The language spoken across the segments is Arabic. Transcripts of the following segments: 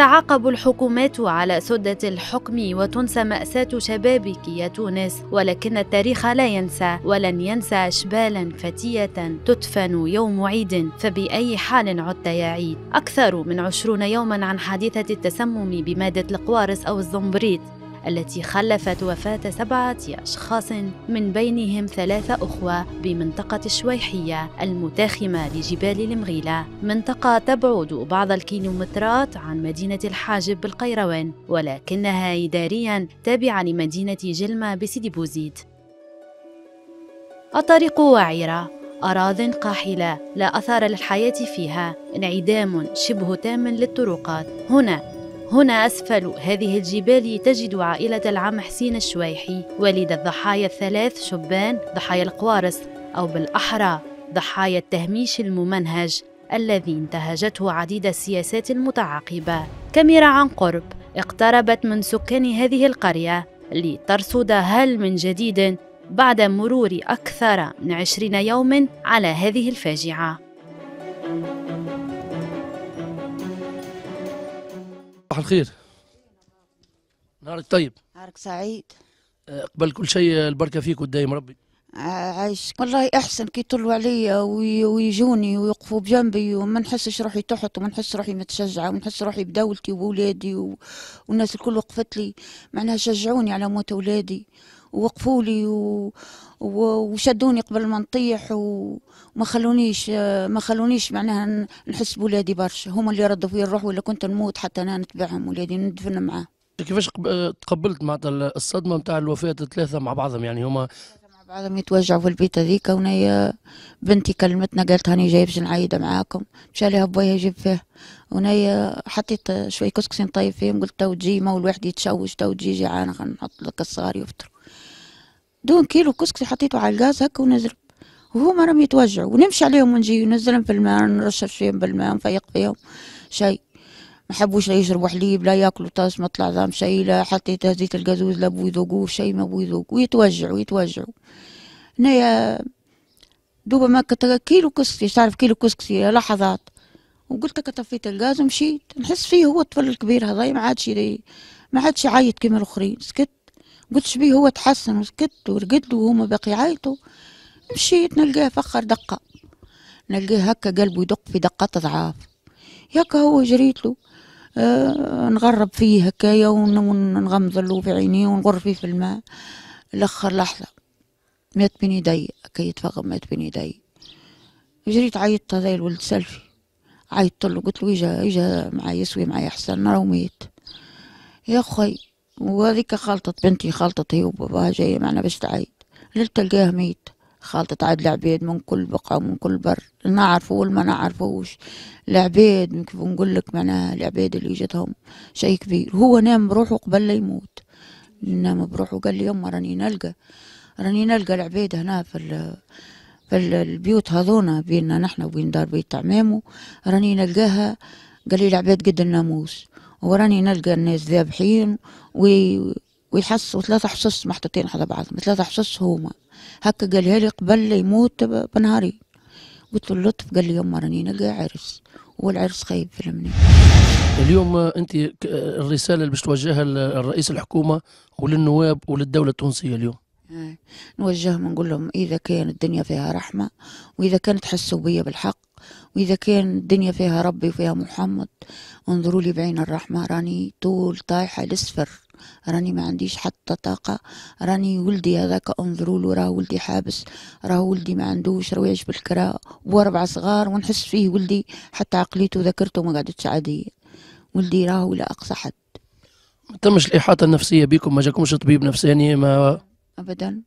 تتعاقب الحكومات على سدة الحكم وتنسى مأساة شبابك يا تونس ولكن التاريخ لا ينسى ولن ينسى أشبالا فتية تدفن يوم عيد فبأي حال عدت يا عيد أكثر من عشرون يوما عن حادثة التسمم بمادة القوارص أو الزمبريت التي خلفت وفاة سبعة أشخاص من بينهم ثلاثة أخوة بمنطقة الشويحية المتاخمة لجبال المغيلة منطقة تبعد بعض الكيلومترات عن مدينة الحاجب بالقيروان ولكنها إداريا تابعة لمدينة جلمة بسيدي بوزيد الطريق وعيرة أراض قاحلة لا أثر للحياة فيها انعدام شبه تام للطرقات هنا هنا أسفل هذه الجبال تجد عائلة العم حسين الشويحي والد الضحايا الثلاث شبان ضحايا القوارص أو بالأحرى ضحايا التهميش الممنهج الذي انتهجته عديد السياسات المتعاقبة كاميرا عن قرب اقتربت من سكان هذه القرية لترصد هل من جديد بعد مرور أكثر من عشرين يوم على هذه الفاجعة صباح الخير نهارك طيب نهارك سعيد آه، قبل كل شيء البركه فيك والدايم ربي عايش والله احسن كي يطلوا عليا ويجوني ويقفوا بجنبي وما نحسش روحي تحت وما نحس روحي متشجعه وما نحس روحي بدولتي وولادي و... والناس الكل وقفت لي معناها شجعوني على موت اولادي ووقفوا لي و... وشدوني قبل ما نطيح وما خلونيش ما خلونيش معناها نحس بولادي برشا هما اللي ردوا فيا الروح ولا كنت نموت حتى انا نتبعهم ولادي ندفن معاه كيفاش تقبلت مع الصدمه نتاع الوفاه الثلاثه مع بعضهم يعني هما مع بعضهم يتوجعوا في البيت هذيك ونايا بنتي كلمتنا قالت هاني جاي باش نعيد معاكم مشى لها بويا يجيب فيه ونايا حطيت شوي كسكسي نطيب فيهم قلت تو تجي ما الواحد يتشوش تو تجي جيعانه خلينا نحط لك الصغار يفطر دون كيلو كسكسي حطيته على الغاز هكا ونزل وهما راهم يتوجعوا ونمشي عليهم ونجي ونزلهم في الماء نرشف فيهم بالماء نفيق فيهم شيء ما حبوش لا يشربوا حليب لا ياكلوا طاس ما طلع ظام شيء لا حطيت زيت الغازوز لا بو يذوقوه شيء ما بو يذوقوا يتوجعوا يتوجعوا هنايا دوبا ما كيلو كسكسي يعني تعرف كيلو كسكسي لحظات وقلت طفيت الغاز ومشيت نحس فيه هو الطفل الكبير هذا ما عادش ما عادش يعيط كيما الاخرين سكت قلت بيه هو تحسن وسكت ورقد له وهما باقي عيطوا مشيت نلقاه فخر دقه نلقاه هكا قلبه يدق في دقات ضعاف هكا هو جريت له آه نغرب فيه هكايا ونغمض له في عينيه ونغر فيه في الماء الاخر لحظه مات بين يدي هكا يتفغم مات بين يدي جريت عيطت زي الولد سلفي عيطت له قلت له اجا اجا معايا يسوي معايا حسن راه ميت يا خوي وهذيك خلطت بنتي خلطت هي وباباها جاية معنا باش تعيد ليلة تلقاه ميت خلطت عاد العبيد من كل بقعة ومن كل بر نعرفه ما نعرفوش العبيد كيف نقول لك معناها العبيد اللي جاتهم شيء كبير هو نام بروحه قبل لا يموت نام بروحه قال لي يما راني نلقى راني نلقى العبيد هنا في في البيوت هذونا بيننا نحنا وبين دار بيت عمامو راني نلقاها قال لي العباد قد الناموس وراني نلقى الناس ذابحين ويحس ثلاثة حصص محطوطين على بعضهم ثلاثة حصص هما هكا قالها لي قبل يموت بنهاري قلت له اللطف قال لي يما راني نلقى عرس والعرس خايب في المنام اليوم انت الرساله اللي باش توجهها لرئيس الحكومه وللنواب وللدوله التونسيه اليوم آه، نوجههم نقول لهم اذا كان الدنيا فيها رحمه واذا كانت تحسوا بيا بالحق وإذا كان الدنيا فيها ربي وفيها محمد انظروا لي بعين الرحمة راني طول طايحة للسفر راني ما عنديش حتى طاقة راني ولدي هذاك انظروا له راه ولدي حابس راه ولدي ما عندوش روايج بالكراء واربع صغار ونحس فيه ولدي حتى عقليته وذاكرته ما قعدتش عادية ولدي راه ولا أقصى حد ما تمش الإحاطة النفسية بكم ما جاكمش طبيب نفساني ما أبدا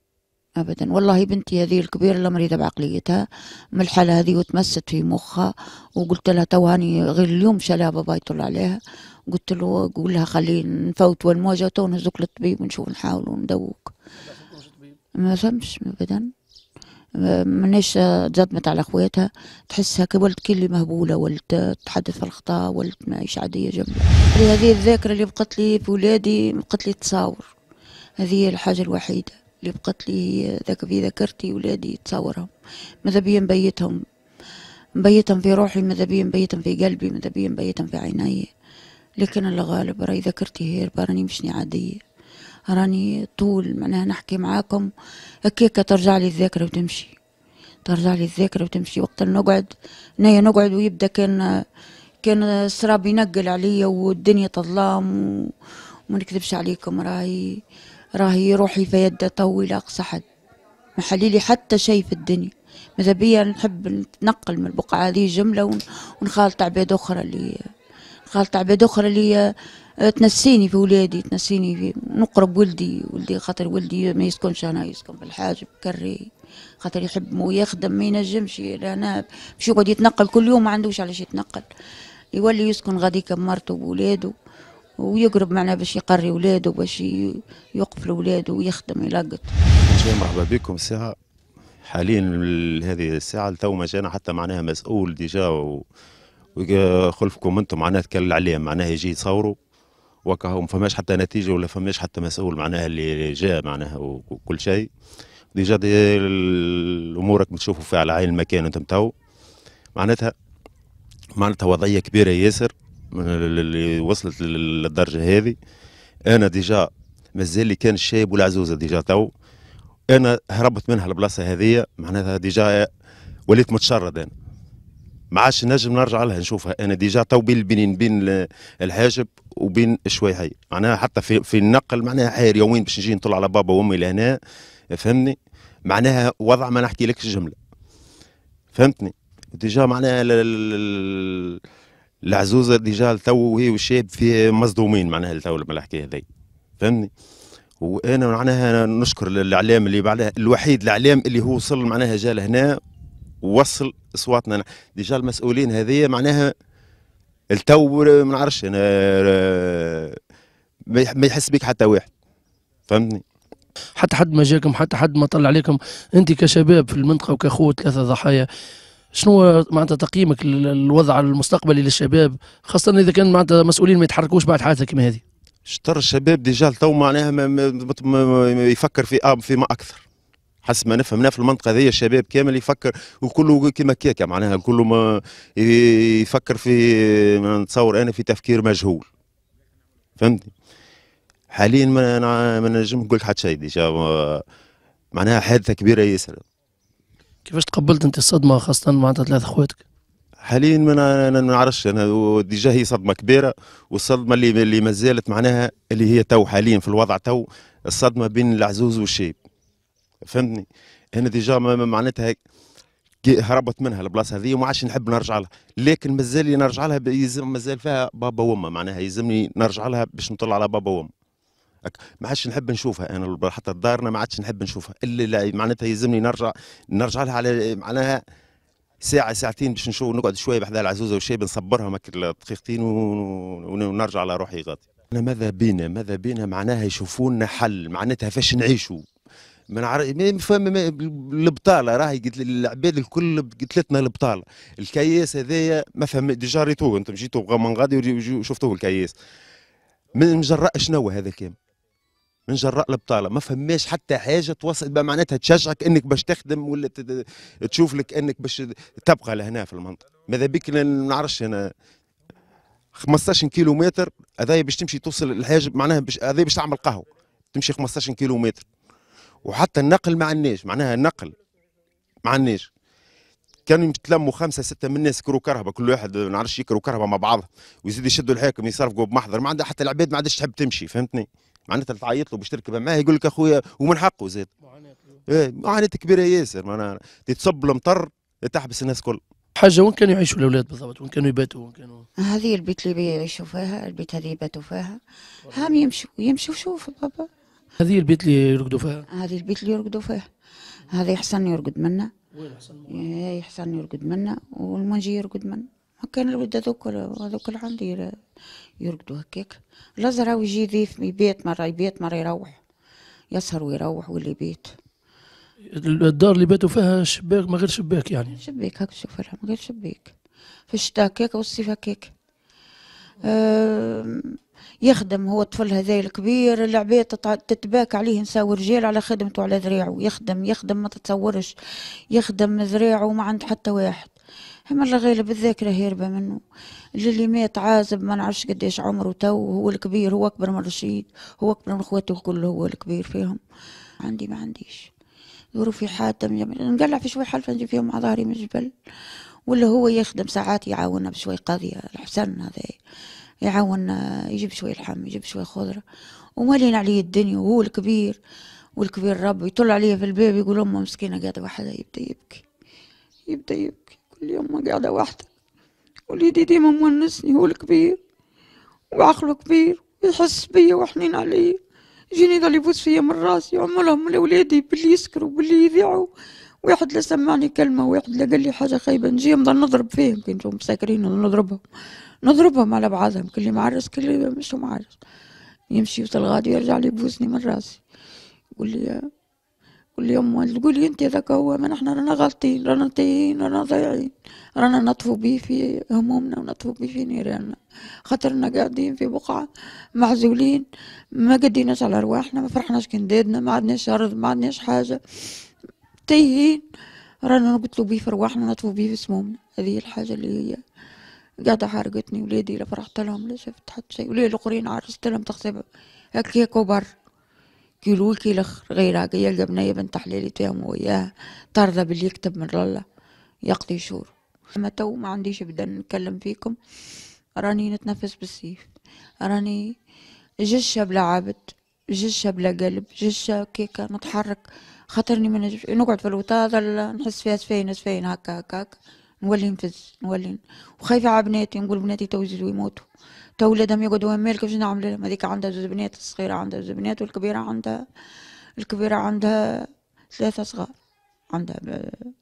ابدا والله بنتي هذه الكبيره اللي مريضه بعقليتها من الحاله هذه وتمست في مخها وقلت لها تواني غير اليوم شالها بابا يطل عليها قلت له قول لها خلي نفوت الموجه تو نهزوك للطبيب ونشوف نحاول ندووك ما فهمش ابدا منيش تزدمت على خواتها تحسها ولد اللي مهبولة ولد تحدث في الخطا ولد ماهيش عادية جملة هذه الذاكرة اللي بقت لي في ولادي بقت لي تصاور هذه الحاجة الوحيدة اللي بقت لي ذاك في ذاكرتي ولادي تصورهم ماذا بيا نبيتهم مبيتهم في روحي ماذا بيا مبيتهم في قلبي ماذا بيا مبيتهم في عيني لكن الغالب غالب راي ذاكرتي هي راني مشني عادية راني طول معناها نحكي معاكم هكاك ترجع لي الذاكرة وتمشي ترجع لي الذاكرة وتمشي وقت نقعد نايا نقعد ويبدا كان كان السراب ينقل عليا والدنيا تظلام و... وما نكذبش عليكم راهي راهي روحي في يد طويلة أقصى حد ما حليلي حتى شي في الدنيا ماذا بيا نحب نتنقل من البقعة هذه جملة ونخالط عباد أخرى اللي خالط عباد أخرى اللي آه، تنسيني في ولادي تنسيني في نقرب ولدي ولدي خاطر ولدي ما يسكنش أنا يسكن في الحاجب كري خاطر يحب مو يخدم ما ينجمش أنا باش يقعد يتنقل كل يوم ما عندوش علاش يتنقل يولي يسكن غاديك بمرته وولاده ويقرب معنا باش يقري ولاده باش يوقف لولاده ويخدم يلقط مرحبا بكم ساعة حاليا هذه الساعة لتو ما جانا حتى معناها مسؤول ديجا و... وخلفكم انتم معناها تكل عليه معناها يجي يصوروا وكهو ما فماش حتى نتيجة ولا فماش حتى مسؤول معناها اللي جاء معناها وكل شيء ديجا دي الأمورك بتشوفوا في فيها على عين المكان انتم تو معناتها معناتها وضعيه كبيره ياسر اللي وصلت للدرجه هذه انا ديجا مازال لي كان الشايب والعزوزه ديجا تو انا هربت منها البلاصه هذه معناتها ديجا وليت متشرد انا ما عادش نجم نرجع لها نشوفها انا ديجا تو بين بين بين الحاجب وبين هي معناها حتى في في النقل معناها حير يومين باش نجي نطلع على بابا وامي لهنا فهمني معناها وضع ما نحكي لكش جمله فهمتني ديجا معناها العزوزه ديجا تو وهي والشاب في مصدومين معناها تو لما الحكايه هذي فهمني وانا معناها نشكر الاعلام اللي بعدها الوحيد الاعلام اللي هو وصل معناها جا لهنا ووصل اصواتنا ديجا المسؤولين هذيا معناها التو ما نعرفش انا ما يحس بك حتى واحد فهمتني حتى حد ما جاكم حتى حد ما طلع عليكم انت كشباب في المنطقه وكاخوه ثلاثه ضحايا شنو معناتها تقييمك للوضع المستقبلي للشباب خاصه اذا كان معناتها مسؤولين ما يتحركوش بعد حادثه كما هذه شطر الشباب ديجا تو معناها يفكر في اب فيما اكثر حسب ما نفهم في المنطقه هذه الشباب كامل يفكر وكله كيما كيكا معناها الكل ما يفكر في نتصور انا في تفكير مجهول فهمتني حاليا ما نجم نقول حتى شيء ديجا معناها حادثه كبيره ياسر كيفاش تقبلت انت الصدمه خاصه معناتها ثلاث اخواتك؟ حاليا ما نعرفش انا ديجا هي صدمه كبيره والصدمه اللي اللي ما زالت معناها اللي هي تو حاليا في الوضع تو الصدمه بين العزوز والشيب فهمتني انا ديجا معناتها هربت منها البلاصه هذه وما عادش نحب نرجع لها لكن مازال نرجع لها مازال فيها بابا وامه معناها يلزمني نرجع لها باش نطلع على بابا وامه ما عادش نحب نشوفها انا حتى دارنا ما عادش نحب نشوفها اللي معناتها يلزمني نرجع نرجع لها على معناها ساعة ساعتين باش نشوف نقعد شوية بحذا العزوزة بنصبرها نصبرها دقيقتين ونرجع على روحي غادي أنا ماذا بينا ماذا بينا معناها يشوفونا حل معناتها فاش نعيشوا ما نعرف فهم البطاله راهي قلت العباد الكل قلت لنا البطاله الكياس هذايا ما فهم ديجا ريتوه انتم جيتوا من غادي وشفتوه الكياس ما مجرأ شنو هذا كامل من جراء البطاله ما فماش حتى حاجه توصل بقى معناتها تشجعك انك باش تخدم ولا تشوف لك انك باش تبقى لهنا في المنطقه ماذا بك ما نعرفش انا 15 كيلو متر هذايا باش تمشي توصل الحاجب معناها باش هذايا باش تعمل قهوه تمشي 15 كيلو متر وحتى النقل ما عندناش معناها النقل ما عندناش كانوا يتلموا خمسه سته من الناس يكروا كرهبه كل واحد ما نعرفش يكرو كرهبه مع بعض ويزيد يشدوا الحاكم يصرفوا بمحضر ما عندها حتى العباد ما عادش تحب تمشي فهمتني معناتها تعيط له باش تركب معاه يقول لك اخويا ومن حقه زاد ايه معاناه كبيره ياسر معناها تصب المطر تحبس الناس كل حاجه وين كانوا يعيشوا الاولاد بالضبط وين كانوا يباتوا وين كانوا هذه البيت اللي يعيشوا فيها البيت هذه يباتوا فيها هم يمشوا يمشوا شوف بابا هذه البيت اللي يرقدوا فيها هذه البيت اللي يرقدوا فيها هذا يحسن يرقد منا وين يحسن إيه، يحسن يرقد منا والمنجي يرقد منا كان الولد هذوك هذوك اللي عندي يرقدوا هكاك الازرع يجي ضيف بيت مره يبيت مره يروح يسهر ويروح واللي يبيت الدار اللي باتوا فيها شباك من غير شباك يعني شباك هاك شوف ما من غير شباك في الشتاء هكاك والصيف هكاك يخدم هو الطفل هذا الكبير العباد تتباك عليه نساء ورجال على خدمته على ذريعه يخدم يخدم ما تتصورش يخدم ذريعه ما عند حتى واحد هما الله غالب الذاكرة هاربة منه اللي مات عازب ما نعرفش قديش عمره تو هو الكبير هو أكبر من رشيد هو أكبر من خواتو الكل هو الكبير فيهم عندي ما عنديش ظروفي حادة نقلع في شوي حلفة نجيب فيهم على ظهري من الجبل ولا هو يخدم ساعات يعاوننا بشوي قضية الحسن هذا يعاوننا يجيب شوي لحم يجيب شوي خضرة ومالين عليه الدنيا وهو الكبير والكبير ربي يطل عليه في الباب يقول أمه مسكينة قاعدة وحدها يبدأ يبكي يبدأ يبكي اليوم قاعدة وحده وليدي ديما مونسني هو الكبير وعقله كبير ويحس بيا وحنين عليا يجيني ضل يبوس فيا من راسي عمرهم لولادي باللي يسكروا باللي يذيعوا واحد لا سمعني كلمة واحد لا قال لي حاجة خايبة نجي نضل نضرب فيهم كي نجوم مساكرين نضربهم نضربهم على بعضهم كل معرس كل مش معرس يمشي يوصل غادي يرجع لي يبوسني من راسي يقول لي كل يوم تقول انت ذاك هو ما نحن رانا غالطين رانا تايهين رانا ضايعين رانا نطفو به في همومنا ونطفو به في نيراننا خاطرنا قاعدين في بقعة معزولين ما قديناش على رواحنا ما فرحناش كندادنا ما عدناش أرض ما عدناش حاجة تايهين رانا نقتلو به في رواحنا نطفو به في سمومنا هذه الحاجة اللي هي قاعدة حارقتني ولادي لا فرحت لهم لا شفت حتى شيء ولادي الآخرين عرست لهم تخصيبهم هكاك وبر كيلو كيلو غير هكا يلقى بنية بنت حلالي تفهم وياها ترضى باللي يكتب من الله يقضي شور اما تو ما عنديش بدا نتكلم فيكم راني نتنفس بالسيف راني جشة بلا عبد جشة بلا قلب جشة كيكة نتحرك خاطرني ما نجمش نقعد في الوطا نحس فيها سفين سفين هكا هكا, هكا. نولي نفز نولي وخايفة على بناتي نقول بناتي تو يزيدو يموتوا تو ولادهم يقعدوا مالك باش نعمل لهم هذيك عندها زوج بنات الصغيرة عندها زوج بنات والكبيرة عندها الكبيرة عندها ثلاثة صغار عندها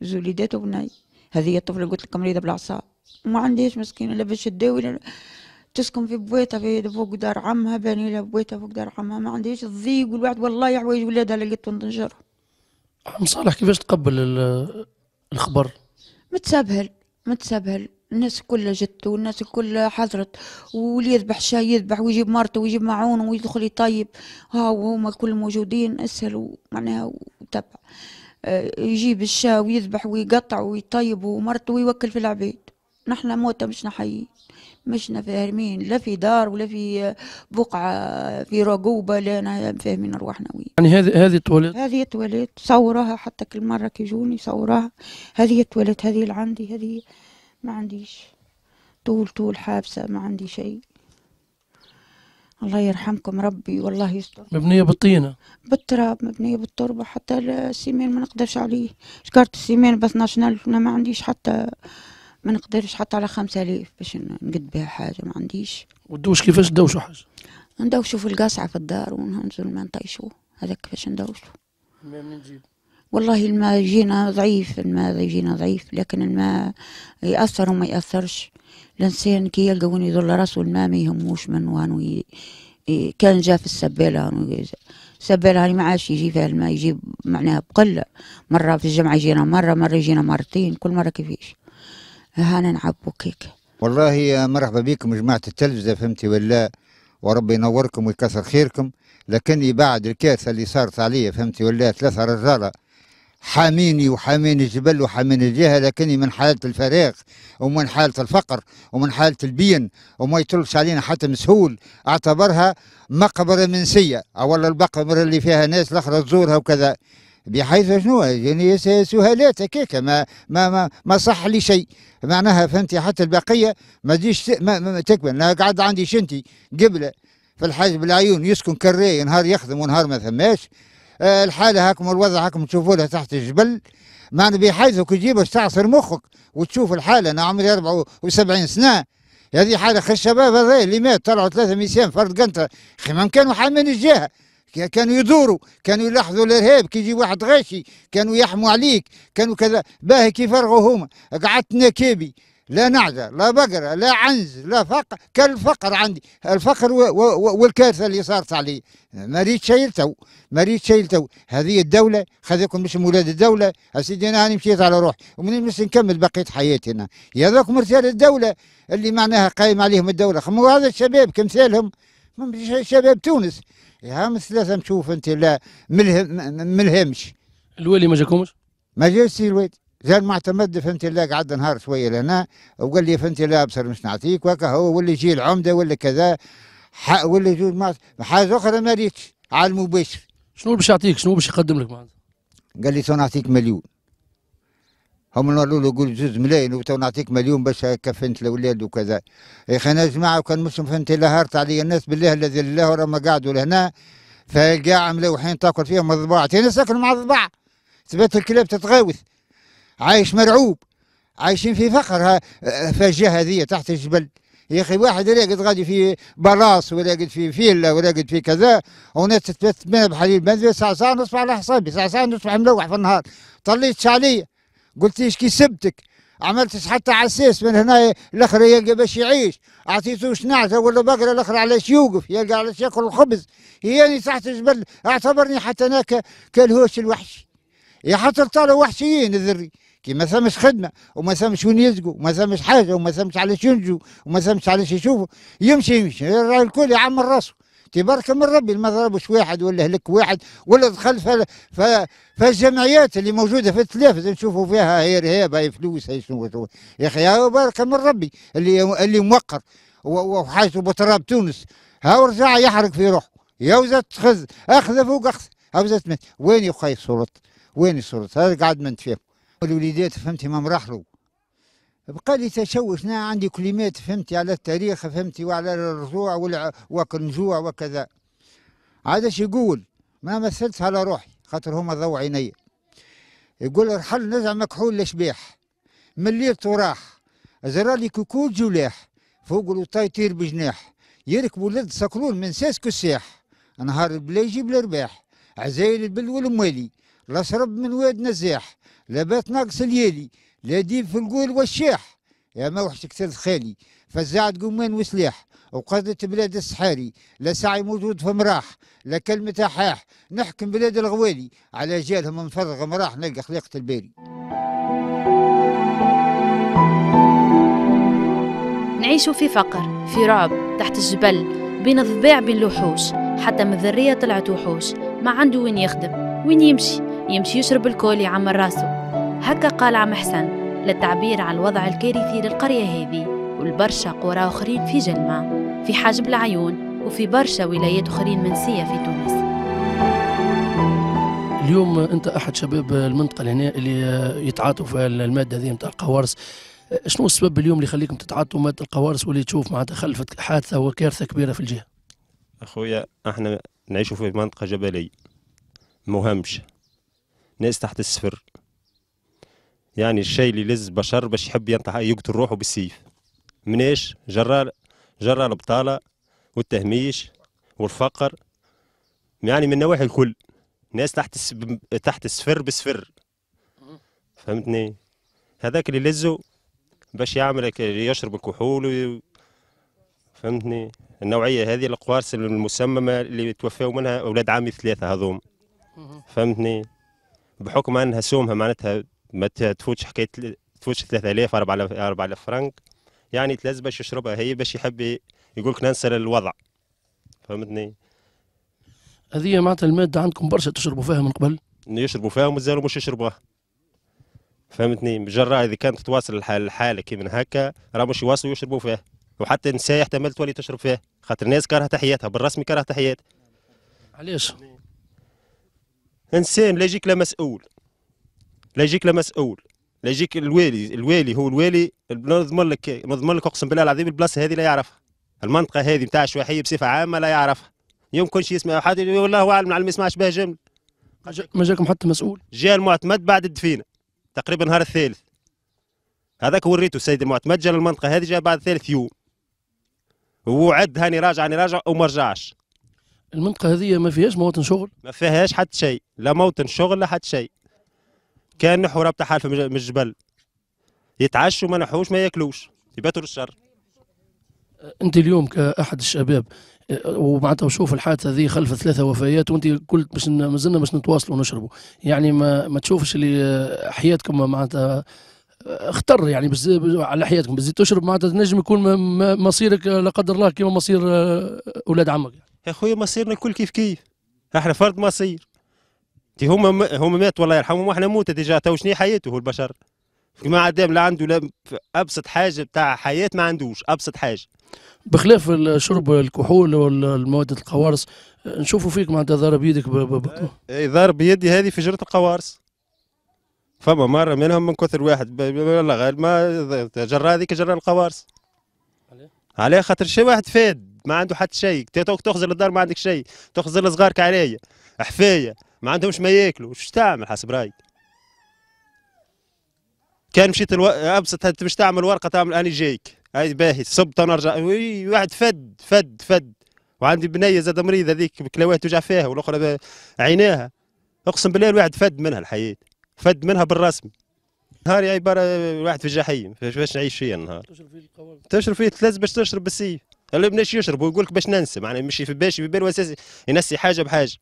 زوليدات وليدات وبني هذه الطفلة قلت لكم مريضة بالعصا وما عندهاش مسكينة لا باش تداوي تسكن في بويتها في فوق دار عمها باني لها بويتها فوق دار عمها ما عندهاش الضيق والواحد والله يعوج حوايج ولادها لقيتهم تنجرهم عم صالح كيفاش تقبل الخبر متسابهل متسبهل الناس كلها جت والناس كلها حضرت واللي يذبح شاي يذبح ويجيب مرته ويجيب معونه ويدخل يطيب ها وهم الكل موجودين اسهل معناها وتبع آه، يجيب الشاي ويذبح ويقطع ويطيب ومرته ويوكل في العبيد نحنا موتى مش نحيي مشنا فاهمين لا في دار ولا في بقعه في رقوبه لا فاهمين ارواحنا وين يعني هذه هذه التواليت هذه التواليت صورها حتى كل مره كيجوني صورها هذه التواليت هذه اللي عندي هذه ما عنديش طول طول حابسه ما عندي شيء الله يرحمكم ربي والله يستر مبنية بالطينة بالتراب مبنية بالتربة حتى السيمين ما نقدرش عليه شكرت السيمين بس ناشنال أنا ما عنديش حتى ما نقدرش حتى على خمسة آلاف باش نقد بها حاجة ما عنديش والدوش كيفاش تدوشوا حاجة؟ ندوشوا في القصعة في الدار ونهنزوا الماء نطيشوه هذا كيفاش ندوشوا الماء من نجيب والله الماء يجينا ضعيف الماء يجينا ضعيف لكن الماء يأثر وما يأثرش الإنسان كي يلقى وين يضل راسه الماء ما يهموش من وين كان جا في السبالة السبالة هاني ما عادش يجي فيها الماء يجيب معناها بقلة مرة في الجمعة يجينا مرة مرة يجينا مرتين كل مرة كيفاش هانا نعبوك هيك والله مرحبا بكم جماعة التلفزة فهمتي ولا وربي ينوركم ويكسر خيركم لكني بعد الكارثة اللي صارت عليا فهمتي ولا ثلاثة رجالة حاميني وحامين الجبل وحامين الجهه لكني من حاله الفراغ ومن حاله الفقر ومن حاله البين وما يطلبش علينا حتى مسهول اعتبرها مقبره منسيه او البقبرة اللي فيها ناس الاخرى تزورها وكذا بحيث شنو يعني سهالات هكاك ما ما ما, ما صح لي شيء معناها فهمتي حتى البقيه ما تجيش ما, ما تكمل انا قاعد عندي شنتي قبله في الحاج بالعيون يسكن كري نهار يخدم ونهار ما ثماش آه، الحاله هاكم الوضع هاكم تشوفوا لها تحت الجبل معنى بحيث كي تجيبش تعصر مخك وتشوف الحاله انا عمري 74 سنه هذه حاله خش الشباب هذا اللي مات طلعوا ثلاثه ميسيان فرد قنطره خي ما كانوا حامين الجهه كانوا يدوروا كانوا يلاحظوا الارهاب كي يجي واحد غاشي كانوا يحموا عليك كانوا كذا باهي كي فرغوا هما قعدت نكيبي لا نعجة لا بقرة لا عنز لا فقر كان الفقر عندي الفقر والكارثة اللي صارت علي ما ريت شيء لتو ما ريت شيء لتو هذه الدولة خذيكم مش مولاد الدولة سيدي أنا هاني مشيت على روحي ومن باش نكمل بقية حياتي أنا يا ذوك مرتال الدولة اللي معناها قايم عليهم الدولة خمو هذا الشباب كمثالهم شباب تونس من الثلاثه مشوف انت لا ملهم ملهمش الوالي ما جاكمش؟ ما جاش سي الوالي جا معتمد فهمت لا قعد نهار شويه لهنا وقال لي فهمت لا ابصر مش نعطيك وكا هو واللي يجي العمده ولا كذا ولا يجوز حاجه اخرى ما ريتش على المباشر شنو باش يعطيك شنو باش يقدم لك معناتها؟ قال لي سنعطيك مليون هم نوروا له يقول جوج ملايين وتو نعطيك مليون باش كفنت الاولاد وكذا يا اخي انا جماعه وكان مش فهمت هارت علي الناس بالله الذي لله ما قعدوا لهنا فالقاع ملوحين تاكل فيهم الضباع انا ساكن مع الضباع ثبات الكلاب تتغاوث عايش مرعوب عايشين في فقر فجاه هذه تحت الجبل يا اخي واحد راقد غادي في بلاص وراقد في فيلا وراقد في كذا وناس تتبث بحليب بنزل ساعه ساعه نصبح على حسابي ساعه ساعه نصبح ملوح في النهار طليت شعليه قلتيش كي سبتك عملتش حتى عساس من هنا الاخر يلقى باش يعيش اعطيته شنعته ولا بقره الاخر علاش يوقف يلقى علاش ياكل الخبز هياني تحت الجبل اعتبرني حتى انا كالهوش الوحشي يا حتى طالوا وحشيين الذري كي ما ثمش خدمه وما ثمش وين يسقوا وما ثمش حاجه وما ثمش علاش ينجوا وما ثمش علاش يشوفوا يمشي يمشي الكل يعمر راسه تبارك من ربي ما ضربش واحد ولا هلك واحد ولا دخل فالجمعيات اللي موجوده في التلفزه نشوفوا فيها هي ارهاب هي فلوس هي شنو يا اخي بارك من ربي اللي اللي موقر وحاجته بتراب تونس هاو رجع يحرق في روحه يا وزاد تخز اخذ فوق اخذ هاوزات وين يا اخي السلطه وين السلطه هذا قاعد منت فيهم الوليدات فهمتي ما مراحلوا بقى لي تشوش انا عندي كلمات فهمتي على التاريخ فهمتي وعلى الرجوع وكنجوع وكذا عادش يقول ما مثلتش على روحي خاطر هما ضو عيني يقول رحل نزع مكحول الاشباح من الليل طراح زرالي كوكول جولاح فوق الوطا يطير بجناح يركبوا ولد سكرون من ساس كساح نهار البلا يجيب الارباح عزايل البل والموالي شرب من واد نزاح لبات ناقص اليالي لاديب فنقول والشيح يا موحشك ثلث خالي فزعت قمان وسلاح وقادت بلاد الصحاري لا سعي موجود في مراح لا كلمة حاح نحكم بلاد الغوالي على جالهم منفرغ مراح نلقى خليقة الباري نعيش في فقر في رعب تحت الجبل بين الضباع بين الوحوش حتى من الذرية طلعت وحوش ما عنده وين يخدم وين يمشي يمشي يشرب الكول يعمر راسه هكا قال عم حسن للتعبير عن الوضع الكارثي للقرية هذه والبرشا قرى أخرين في جلمة في حاجب العيون وفي برشا ولايات أخرين منسية في تونس اليوم أنت أحد شباب المنطقة هنا اللي يتعاطوا في المادة هذه نتاع القوارص شنو السبب اليوم اللي يخليكم تتعاطوا مادة القوارص واللي تشوف معناتها خلفت حادثة وكارثة كبيرة في الجهة؟ أخويا احنا نعيشوا في منطقة جبلية مهمش ناس تحت الصفر يعني الشيء اللي لز بشر باش يحب ينطح يقتل روحه بالسيف من ايش جرى جرى البطاله والتهميش والفقر يعني من النواحي الكل ناس تحت السب... تحت السفر بسفر فهمتني هذاك اللي لزو باش يعمل يشرب الكحول وي... فهمتني النوعيه هذه القوارص المسممه اللي توفاو منها اولاد عامي ثلاثه هذوم فهمتني بحكم انها سومها معناتها ما تفوتش حكايه تفوتش 3000 4000 4000 فرنك يعني تلز باش يشربها هي باش يحب يقول لك ننسى الوضع فهمتني هذه معناتها الماده عندكم برشا تشربوا فيها من قبل يشربوا فيها ومازالوا مش يشربوها فهمتني بجراء اذا كانت تواصل الحاله كي من هكا راه مش يواصلوا يشربوا فيها وحتى النساء احتمال تولي تشرب فيها خاطر الناس كارهة تحياتها بالرسمي كارهة تحيات علاش انسان لا يجيك لا مسؤول لا يجيك لا مسؤول لا يجيك الوالي الوالي هو الوالي نضمن لك نضمن لك اقسم بالله العظيم البلاصه هذه لا يعرفها المنطقه هذه نتاع الشواحيه بصفه عامه لا يعرفها يمكن شي يسمع حد والله اعلم ما يسمعش به جمل ما جاكم حتى مسؤول جاء المعتمد بعد الدفينه تقريبا نهار الثالث هذاك وريته السيد المعتمد جاء للمنطقه هذه جاء بعد ثالث يوم وعد هاني راجع هاني راجع وما رجعش المنطقه هذه ما فيهاش مواطن شغل ما فيهاش حتى شيء لا موطن شغل لا حتى شيء كان نحو رابطه حالفه من الجبل يتعشوا ما نحوش ما ياكلوش يباتوا للشر أه، انت اليوم كاحد الشباب أه، ومعناتها وشوف الحادثه هذه خلف ثلاثه وفيات وانت قلت باش مازلنا باش نتواصلوا ونشربوا يعني ما ما تشوفش اللي أه، حياتكم معناتها اختر يعني بز... على حياتكم بزيد تشرب معناتها تنجم يكون مصيرك لا قدر الله كيما مصير اولاد عمك يا خويا مصيرنا الكل كيف كيف احنا فرد مصير تي هما هما ماتوا الله يرحمهم واحنا موتة ديجا تو شنو حياته هو البشر ما عدام لا عنده لا ابسط حاجه بتاع حياه ما عندوش ابسط حاجه بخلاف شرب الكحول والمواد القوارص نشوفوا فيك معناتها ضرب يدك إيه، إيه، ضرب يدي هذه في جره القوارص فما مره منهم من كثر واحد والله غير ما جرى هذيك جرى القوارص عليه خاطر شي واحد فاد ما عنده حتى شيء تخزر للدار ما عندك شيء تخزر لصغارك عليا حفايه ما عندهمش ما ياكلوا شو تعمل حسب رايك كان مشيت الو... ابسط باش تعمل ورقه تعمل اني جايك هاي باهي صبت وي واحد فد فد فد وعندي بنيه زاد مريضه هذيك بكلاوات توجع فيها والاخرى عيناها اقسم بالله الواحد فد منها الحياه فد منها بالرسم نهاري عباره واحد في الجحيم باش نعيش فيها النهار تشرب فيه تلز باش تشرب بالسيف اللي بناش يشرب ويقول لك باش ننسى معناه مشي في باشي في باله اساسي ينسي حاجه بحاجه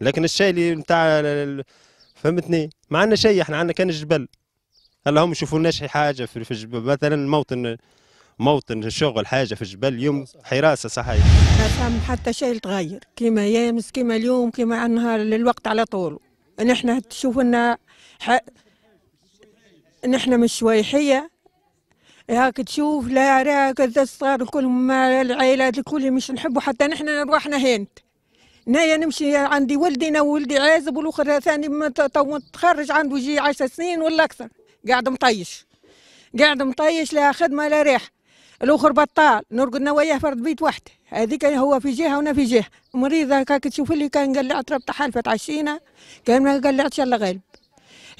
لكن الشاي اللي نتاع فهمتني ما عندنا شيء احنا عندنا كان الجبل هلا هم شي حاجه في الجبل مثلا موطن موطن شغل حاجه في الجبل اليوم حراسه صحيح ما فهم حتى شيء تغير كيما يامس كيما اليوم كيما عنها للوقت على طول نحن تشوف لنا ح... نحن مش شويحيه هاك تشوف لا راك الصغار كلهم العائلات الكل مش نحبوا حتى نحن رواحنا هانت هنايا نمشي عندي ولدي انا وولدي عازب والاخر ثاني تو تخرج عنده يجي 10 سنين ولا اكثر قاعد مطيش قاعد مطيش لا خدمه لا ريح الاخر بطال نرقد وياه فرد بيت وحده هذيك هو في جهه وانا في جهه مريضه كاك تشوف لي كان قلعت ربطه حالفه تعشينا كان ان شاء الله غالب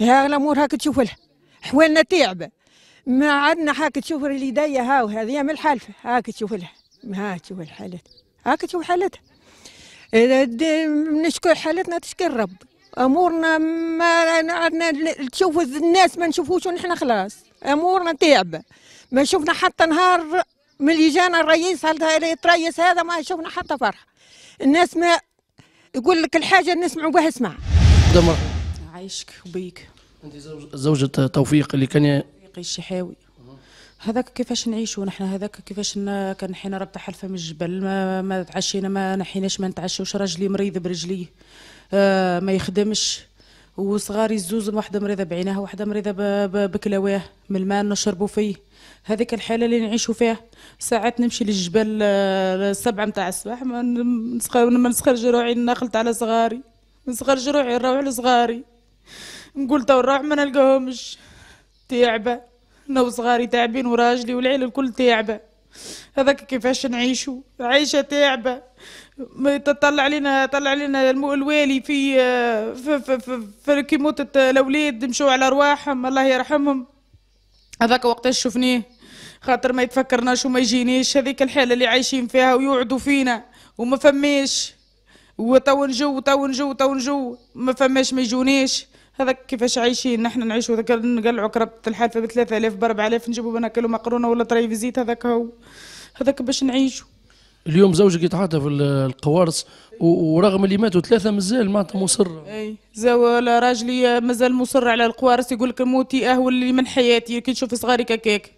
ها الامور هاك تشوف لها حوالنا تعبه ما عندنا هاك تشوف اللي دايه هاو هذه من الحلفه هاك تشوف لها هاك تشوف الحالة هاك تشوف حالتها نشكر حالتنا تشكر رب امورنا ما عندنا تشوف الناس ما نشوفوش ونحن خلاص امورنا تعب ما شفنا حتى نهار من اللي جانا الرئيس الرئيس هذا ما شفنا حتى فرحه الناس ما يقول لك الحاجه نسمعوا بها اسمع عايشك وبيك انت زوجة توفيق اللي كان توفيق الشحاوي هذاك كيفاش نعيشوا نحن هذاك كيفاش كان حين ربطح من الجبل ما, ما تعشينا ما نحيناش ما نتعشوش راجلي مريض برجليه آه ما يخدمش وصغاري الزوز واحده مريضه بعينها واحده مريضه بكلاواه من الماء نشربوا فيه هذيك الحاله اللي نعيشوا فيها ساعات نمشي للجبل آه، السبعة متاع الصباح ما نسخر ما نسخر جروعي نخلط على صغاري نسخر جروعي نروح لصغاري نقول تو نروح ما نلقاهمش تعبه انا وصغاري تعبين وراجلي والعيله الكل تعبه هذاك كيفاش نعيشوا عيشه تعبه تطلع لنا طلع لنا الوالي في في في, في, في كي موتت الاولاد مشوا على ارواحهم الله يرحمهم هذاك وقتاش شفناه خاطر ما يتفكرناش وما يجينيش هذيك الحاله اللي عايشين فيها ويقعدوا فينا وما فماش وتو نجو تو نجو تو نجو ما فماش ما يجونيش هذا كيفاش عايشين نحن نعيشوا ذاك نقلعوا كربة الحافة ب 3000 ب 4000 نجيبوا كيلو مقرونه ولا في زيت هذاك هو هذاك باش نعيشوا اليوم زوجك يتعاطى في القوارص ورغم اللي ماتوا ثلاثه مازال معناتها مصر اي زوال راجلي مازال مصر على القوارص يقول لك موتي اهو اللي من حياتي كي تشوف صغاري كاكاك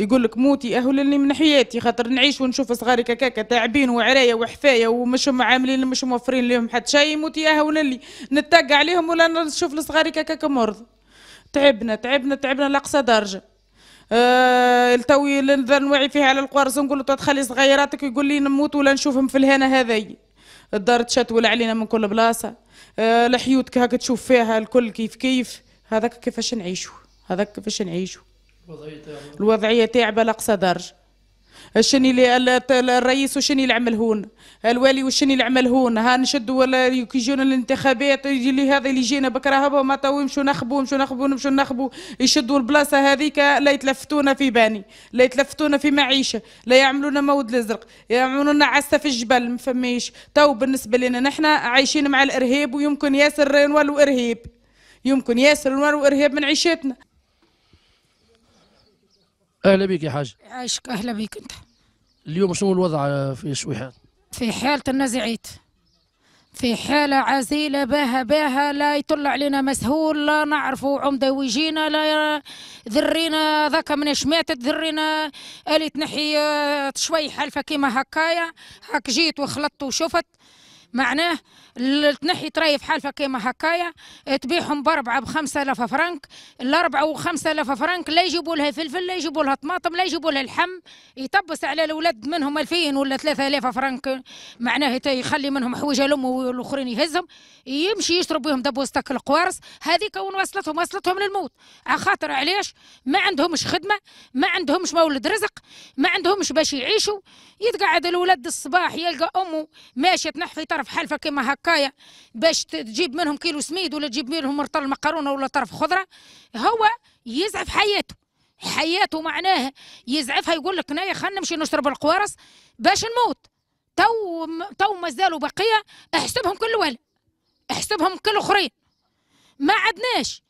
يقول لك موتي اهو اللي من حياتي خاطر نعيش ونشوف صغاري كاكا تعبين وعرايه وحفايه ومش عاملين مش موفرين لهم حتى شيء موتي اهو اللي نتاقى عليهم ولا نشوف لصغاري كاكا مرض تعبنا تعبنا تعبنا لاقصى درجه آه التوي نوعي فيها على القوارص نقول له تخلي طيب صغيراتك يقول لي نموت ولا نشوفهم في الهنا هذي الدار تشتول علينا من كل بلاصه آه الحيوت هكا تشوف فيها الكل كيف كيف هذاك كيفاش نعيشوا هذاك كيفاش نعيشوا الوضعيه تاع بالاقصى درجه شني اللي الرئيس وشني اللي عمل هون الوالي وشني اللي عمل هون ها نشدوا ولا كي يجونا الانتخابات يجي لي هذا اللي يجينا بكره هبا ما تو يمشوا نخبوا يمشوا نخبوا نمشوا نخبوا يشدوا البلاصه هذيك لا يتلفتونا في باني لا يتلفتونا في معيشه لا يعملونا مود الازرق يعملوا لنا عسه في الجبل ما فماش تو بالنسبه لنا نحن عايشين مع الارهاب ويمكن ياسر نولوا ارهاب يمكن ياسر نولوا ارهاب من عيشتنا اهلا بك يا حاج عايشك اهلا بك انت اليوم شنو الوضع في الشويحات في حالة النزعيت في حالة عزيلة باها باها لا يطلع علينا مسهول لا نعرفوا عمدة ويجينا لا ذرينا ذاك من شماتت ذرينا اللي تنحي آه، شوي حلفة كيما هكايا هك جيت وخلطت وشفت معناه تنحي في حالفه كيما هكايا تبيعهم باربعه ب 5000 فرنك الأربعة و 5000 فرنك لا يجيبوا لها فلفل لا يجيبوا لها طماطم لا يجيبوا لها لحم يطبس على الأولاد منهم 2000 ولا 3000 فرنك معناه يخلي منهم حويجة لهم والآخرين يهزهم يمشي يشرب بهم دبوستك القوارص هذيك وين وصلتهم وصلتهم للموت على خاطر علاش ما عندهمش خدمة ما عندهمش مولد رزق ما عندهمش باش يعيشوا يتقعد الولد الصباح يلقى أمه ماشية تنحفي طرف حالفه كيما هكا هكايا باش تجيب منهم كيلو سميد ولا تجيب منهم مرطل مقرونه ولا طرف خضره هو يزعف حياته حياته معناه يزعفها يقول لك نايا خلينا نمشي نشرب القوارص باش نموت تو تو مازالوا بقيه احسبهم كل ولد احسبهم كل اخرين ما عدناش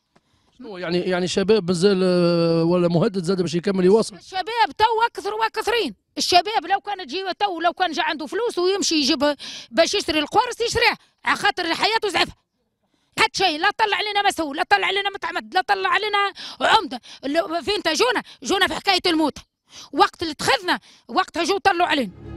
شنو يعني يعني شباب مازال آه، ولا مهدد زاد باش يكمل يواصل الشباب تو اكثر كثرين الشباب لو كان تجي تو لو كان جا عنده فلوس ويمشي يجيب باش يشري القرص يشريه على خاطر حياته زعفه حتى شيء لا طلع علينا مسؤول لا طلع علينا متعمد لا طلع علينا عمده فين جونا جونا في حكايه الموت وقت اللي اتخذنا وقتها جو طلعوا علينا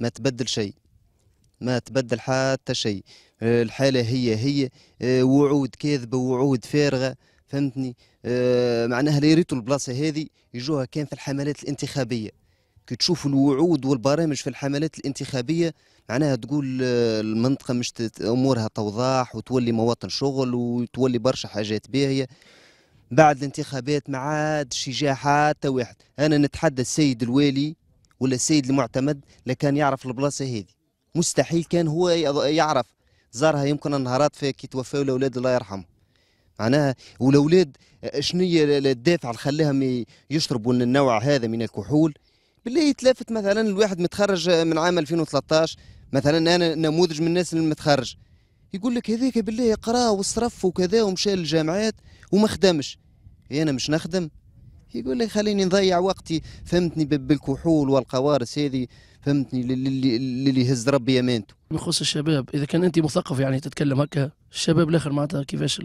ما تبدل شيء ما تبدل حتى شيء الحالة هي هي آه، وعود كاذبة وعود فارغة فهمتني آه، معناها اللي ريتو البلاصة هذه يجوها كان في الحملات الانتخابية كي تشوفوا الوعود والبرامج في الحملات الانتخابية معناها تقول آه، المنطقة مش أمورها توضاح وتولي مواطن شغل وتولي برشا حاجات باهية بعد الانتخابات ما عادش يجي حتى واحد أنا نتحدى السيد الوالي ولا السيد المعتمد لكان يعرف البلاصه هذه مستحيل كان هو يعرف زارها يمكن النهارات في كي توفى الاولاد الله يرحمهم معناها والاولاد شنو هي الدافع اللي خلاهم يشربوا النوع هذا من الكحول بالله يتلافت مثلا الواحد متخرج من عام 2013 مثلا انا نموذج من الناس اللي متخرج يقول لك هذاك بالله قرا وصرف وكذا ومشى للجامعات وما خدمش انا مش نخدم يقول لي خليني نضيع وقتي فهمتني بالكحول والقوارص هذه فهمتني للي, للي يهز ربي امانته بخصوص الشباب اذا كان انت مثقف يعني تتكلم هكا الشباب الاخر معناتها كيفاش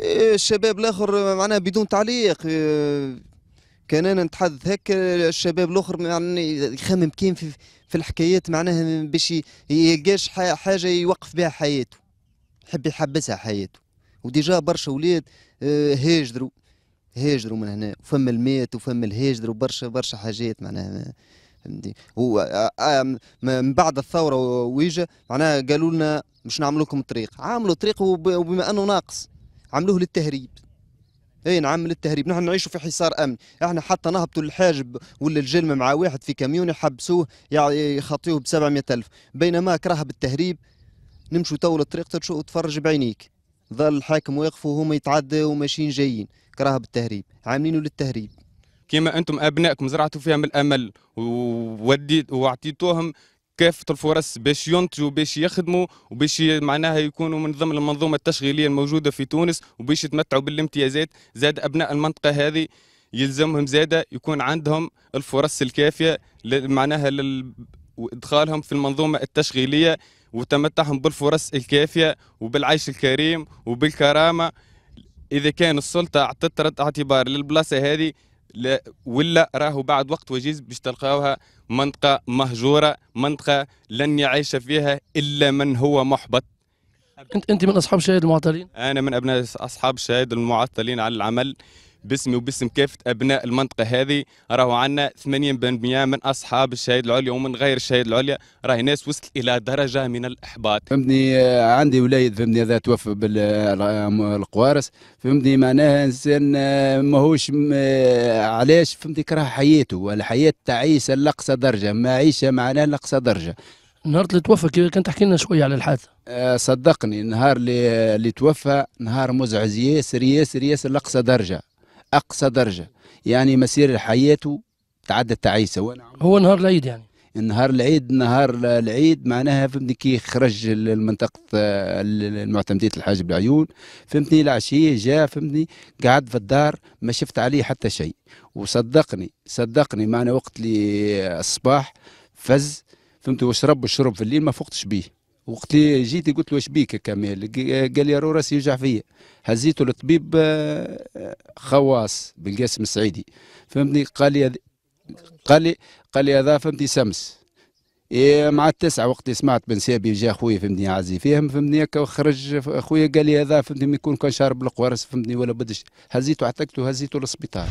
إيه، الشباب الاخر معناها بدون تعليق إيه، كان انا نتحدث هكا الشباب الاخر يعني يخمم كيف في, في الحكايات معناها باش يلقاش حاجه يوقف بها حياته يحب يحبسها حياته وديجا برشا ولاد إيه، هاجروا هاجروا من هنا وفما المات وفما الهاجر وبرشا برشا حاجات معناها فهمتني هو آه، آه، من بعد الثوره ويجا معناها قالوا لنا مش نعملوا لكم طريق عملوا طريق وبما انه ناقص عملوه للتهريب اي نعمل للتهريب نحن نعيشوا في حصار امني احنا حتى نهبطوا الحاجب ولا الجلمة مع واحد في كاميون يحبسوه يعني يخطيوه ب 700000 بينما كره بالتهريب نمشوا تو للطريق تتفرج بعينيك ظل الحاكم واقف وهما يتعدى وماشيين جايين كراهه بالتهريب عاملينه للتهريب كما انتم ابنائكم زرعتوا فيهم الامل ووديت واعطيتوهم كافة الفرص باش ينتجوا باش يخدموا وباش معناها يكونوا من ضمن المنظومة التشغيلية الموجودة في تونس وباش يتمتعوا بالامتيازات زاد أبناء المنطقة هذه يلزمهم زادة يكون عندهم الفرص الكافية معناها وادخالهم في المنظومه التشغيليه وتمتعهم بالفرص الكافيه وبالعيش الكريم وبالكرامه اذا كان السلطه اعطت رد اعتبار للبلاصه هذه ولا راهو بعد وقت وجيز باش تلقاوها منطقه مهجوره منطقه لن يعيش فيها الا من هو محبط انت انت من اصحاب الشهيد المعطلين انا من ابناء اصحاب الشهيد المعطلين على العمل باسمي وباسم كافه ابناء المنطقه هذه راهو عندنا 80% من اصحاب الشهيد العليا ومن غير الشهيد العليا راهي ناس وصلت الى درجه من الاحباط فهمتني آه، عندي وليد فهمتني هذا توفى بالقوارص آه، فهمتني معناها انسان آه، ماهوش علاش فهمتني كره حياته الحياه تعيسه لاقصى درجه معيشه معناها لاقصى درجه نهار اللي توفى كان تحكي لنا شويه على الحادثه صدقني نهار اللي توفى نهار مزعج ياسر ياسر ياسر لاقصى درجه اقصى درجه يعني مسير حياته تعدى التعيسه وانا هو نهار العيد يعني نهار العيد نهار العيد معناها فهمتني كي خرج لمنطقة المعتمدية الحاجب العيون فهمتني العشية جاء فهمتني قعد في الدار ما شفت عليه حتى شيء وصدقني صدقني معنا وقت لي الصباح فز فهمت وشرب وشرب في الليل ما فقتش بيه وقت جيت قلت له اش بيك كمال قال لي راسي يوجع فيا هزيته للطبيب آه، خواص بالقاسم السعيدي فهمتني قال لي قال لي قال لي هذا فهمتني سمس إيه مع التسعة وقت سمعت بن سابي جا خويا فهمتني عزي فيهم فهمتني هكا وخرج خويا قال لي هذا فهمتني ما يكون كان شارب القوارص فهمتني ولا بدش هزيته عتقته هزيته للسبيطار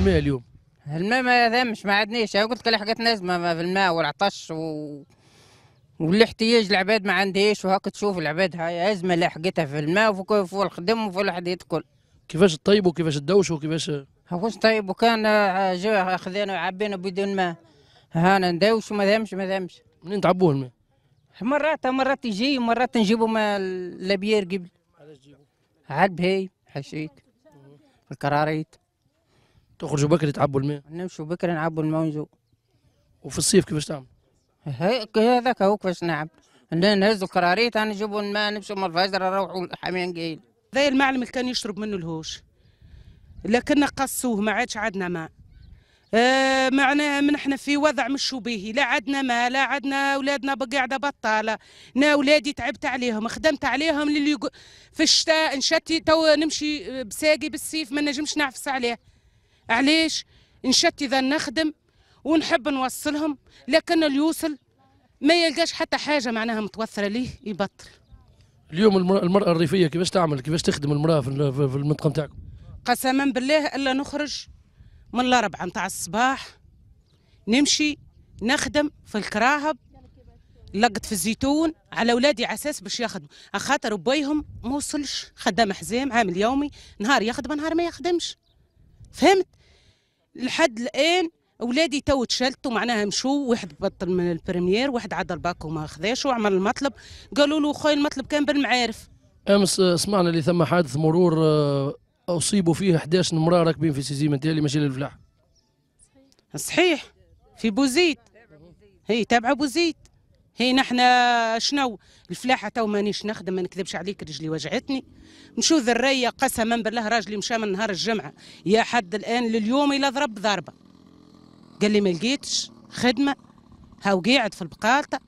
الماء اليوم الماء ما ذمش ما عندناش قلت لك حقتنا ازمه في الماء والعطش و... والاحتياج العباد ما عنديش وهاك تشوف العباد هاي ازمه لحقتها في الماء وفي الخدم وفي الحديد الكل كيفاش الطيب وكيفاش الدوش وكيفاش هوش طيب وكان آه، جا خذينا عبينا بدون ماء هانا ندوش وما دامش ما دامش منين تعبوه الماء؟ مرات مرات يجي مرات نجيبوا ما لابيير قبل عاد بهي حشيك الكراريت تخرجوا بكري تعبوا الماء نمشوا بكري نعبوا الماء ونجوا وفي الصيف كيفاش تعمل؟ هيك هذاك هو كيفاش نعمل نهزوا الكراريت نجيبوا الماء نمشوا من الفجر نروحوا الحمام قايل هذا المعلم اللي كان يشرب منه الهوش لكن قصوه ما عادش عندنا ماء آه معناها من احنا في وضع مش به لا عندنا ماء لا عندنا اولادنا قاعده بطاله انا اولادي تعبت عليهم خدمت عليهم للي في الشتاء نشتي تو نمشي بساقي بالسيف ما نجمش نعفس عليه علاش نشتي ذا نخدم ونحب نوصلهم لكن اللي يوصل ما يلقاش حتى حاجه معناها متوفره ليه يبطل اليوم المراه الريفيه كيفاش تعمل كيفاش تخدم المراه في المنطقه نتاعكم قسما بالله الا نخرج من الاربعه نتاع الصباح نمشي نخدم في الكراهب لقت في الزيتون على اولادي على اساس باش ياخذوا خاطر بويهم موصلش خدام حزام عامل يومي نهار يخدم نهار ما يخدمش فهمت لحد الان اولادي تو تشلتوا معناها مشوا واحد بطل من البريمير واحد عاد الباك وما خذاش وعمل المطلب قالوا له خويا المطلب كان بالمعارف امس سمعنا اللي ثم حادث مرور آه، اصيبوا فيه 11 امراه راكبين في سيزي متالي ماشي للفلاح صحيح في بوزيد هي تابعه بوزيد هي نحنا شنو الفلاحه تو مانيش نخدم ما نكذبش عليك رجلي وجعتني مشو ذريه قسما بالله راجلي مشى من نهار الجمعه يا حد الان لليوم الى ضرب ضربه قال لي ما لقيتش خدمه هاو قاعد في البقالطه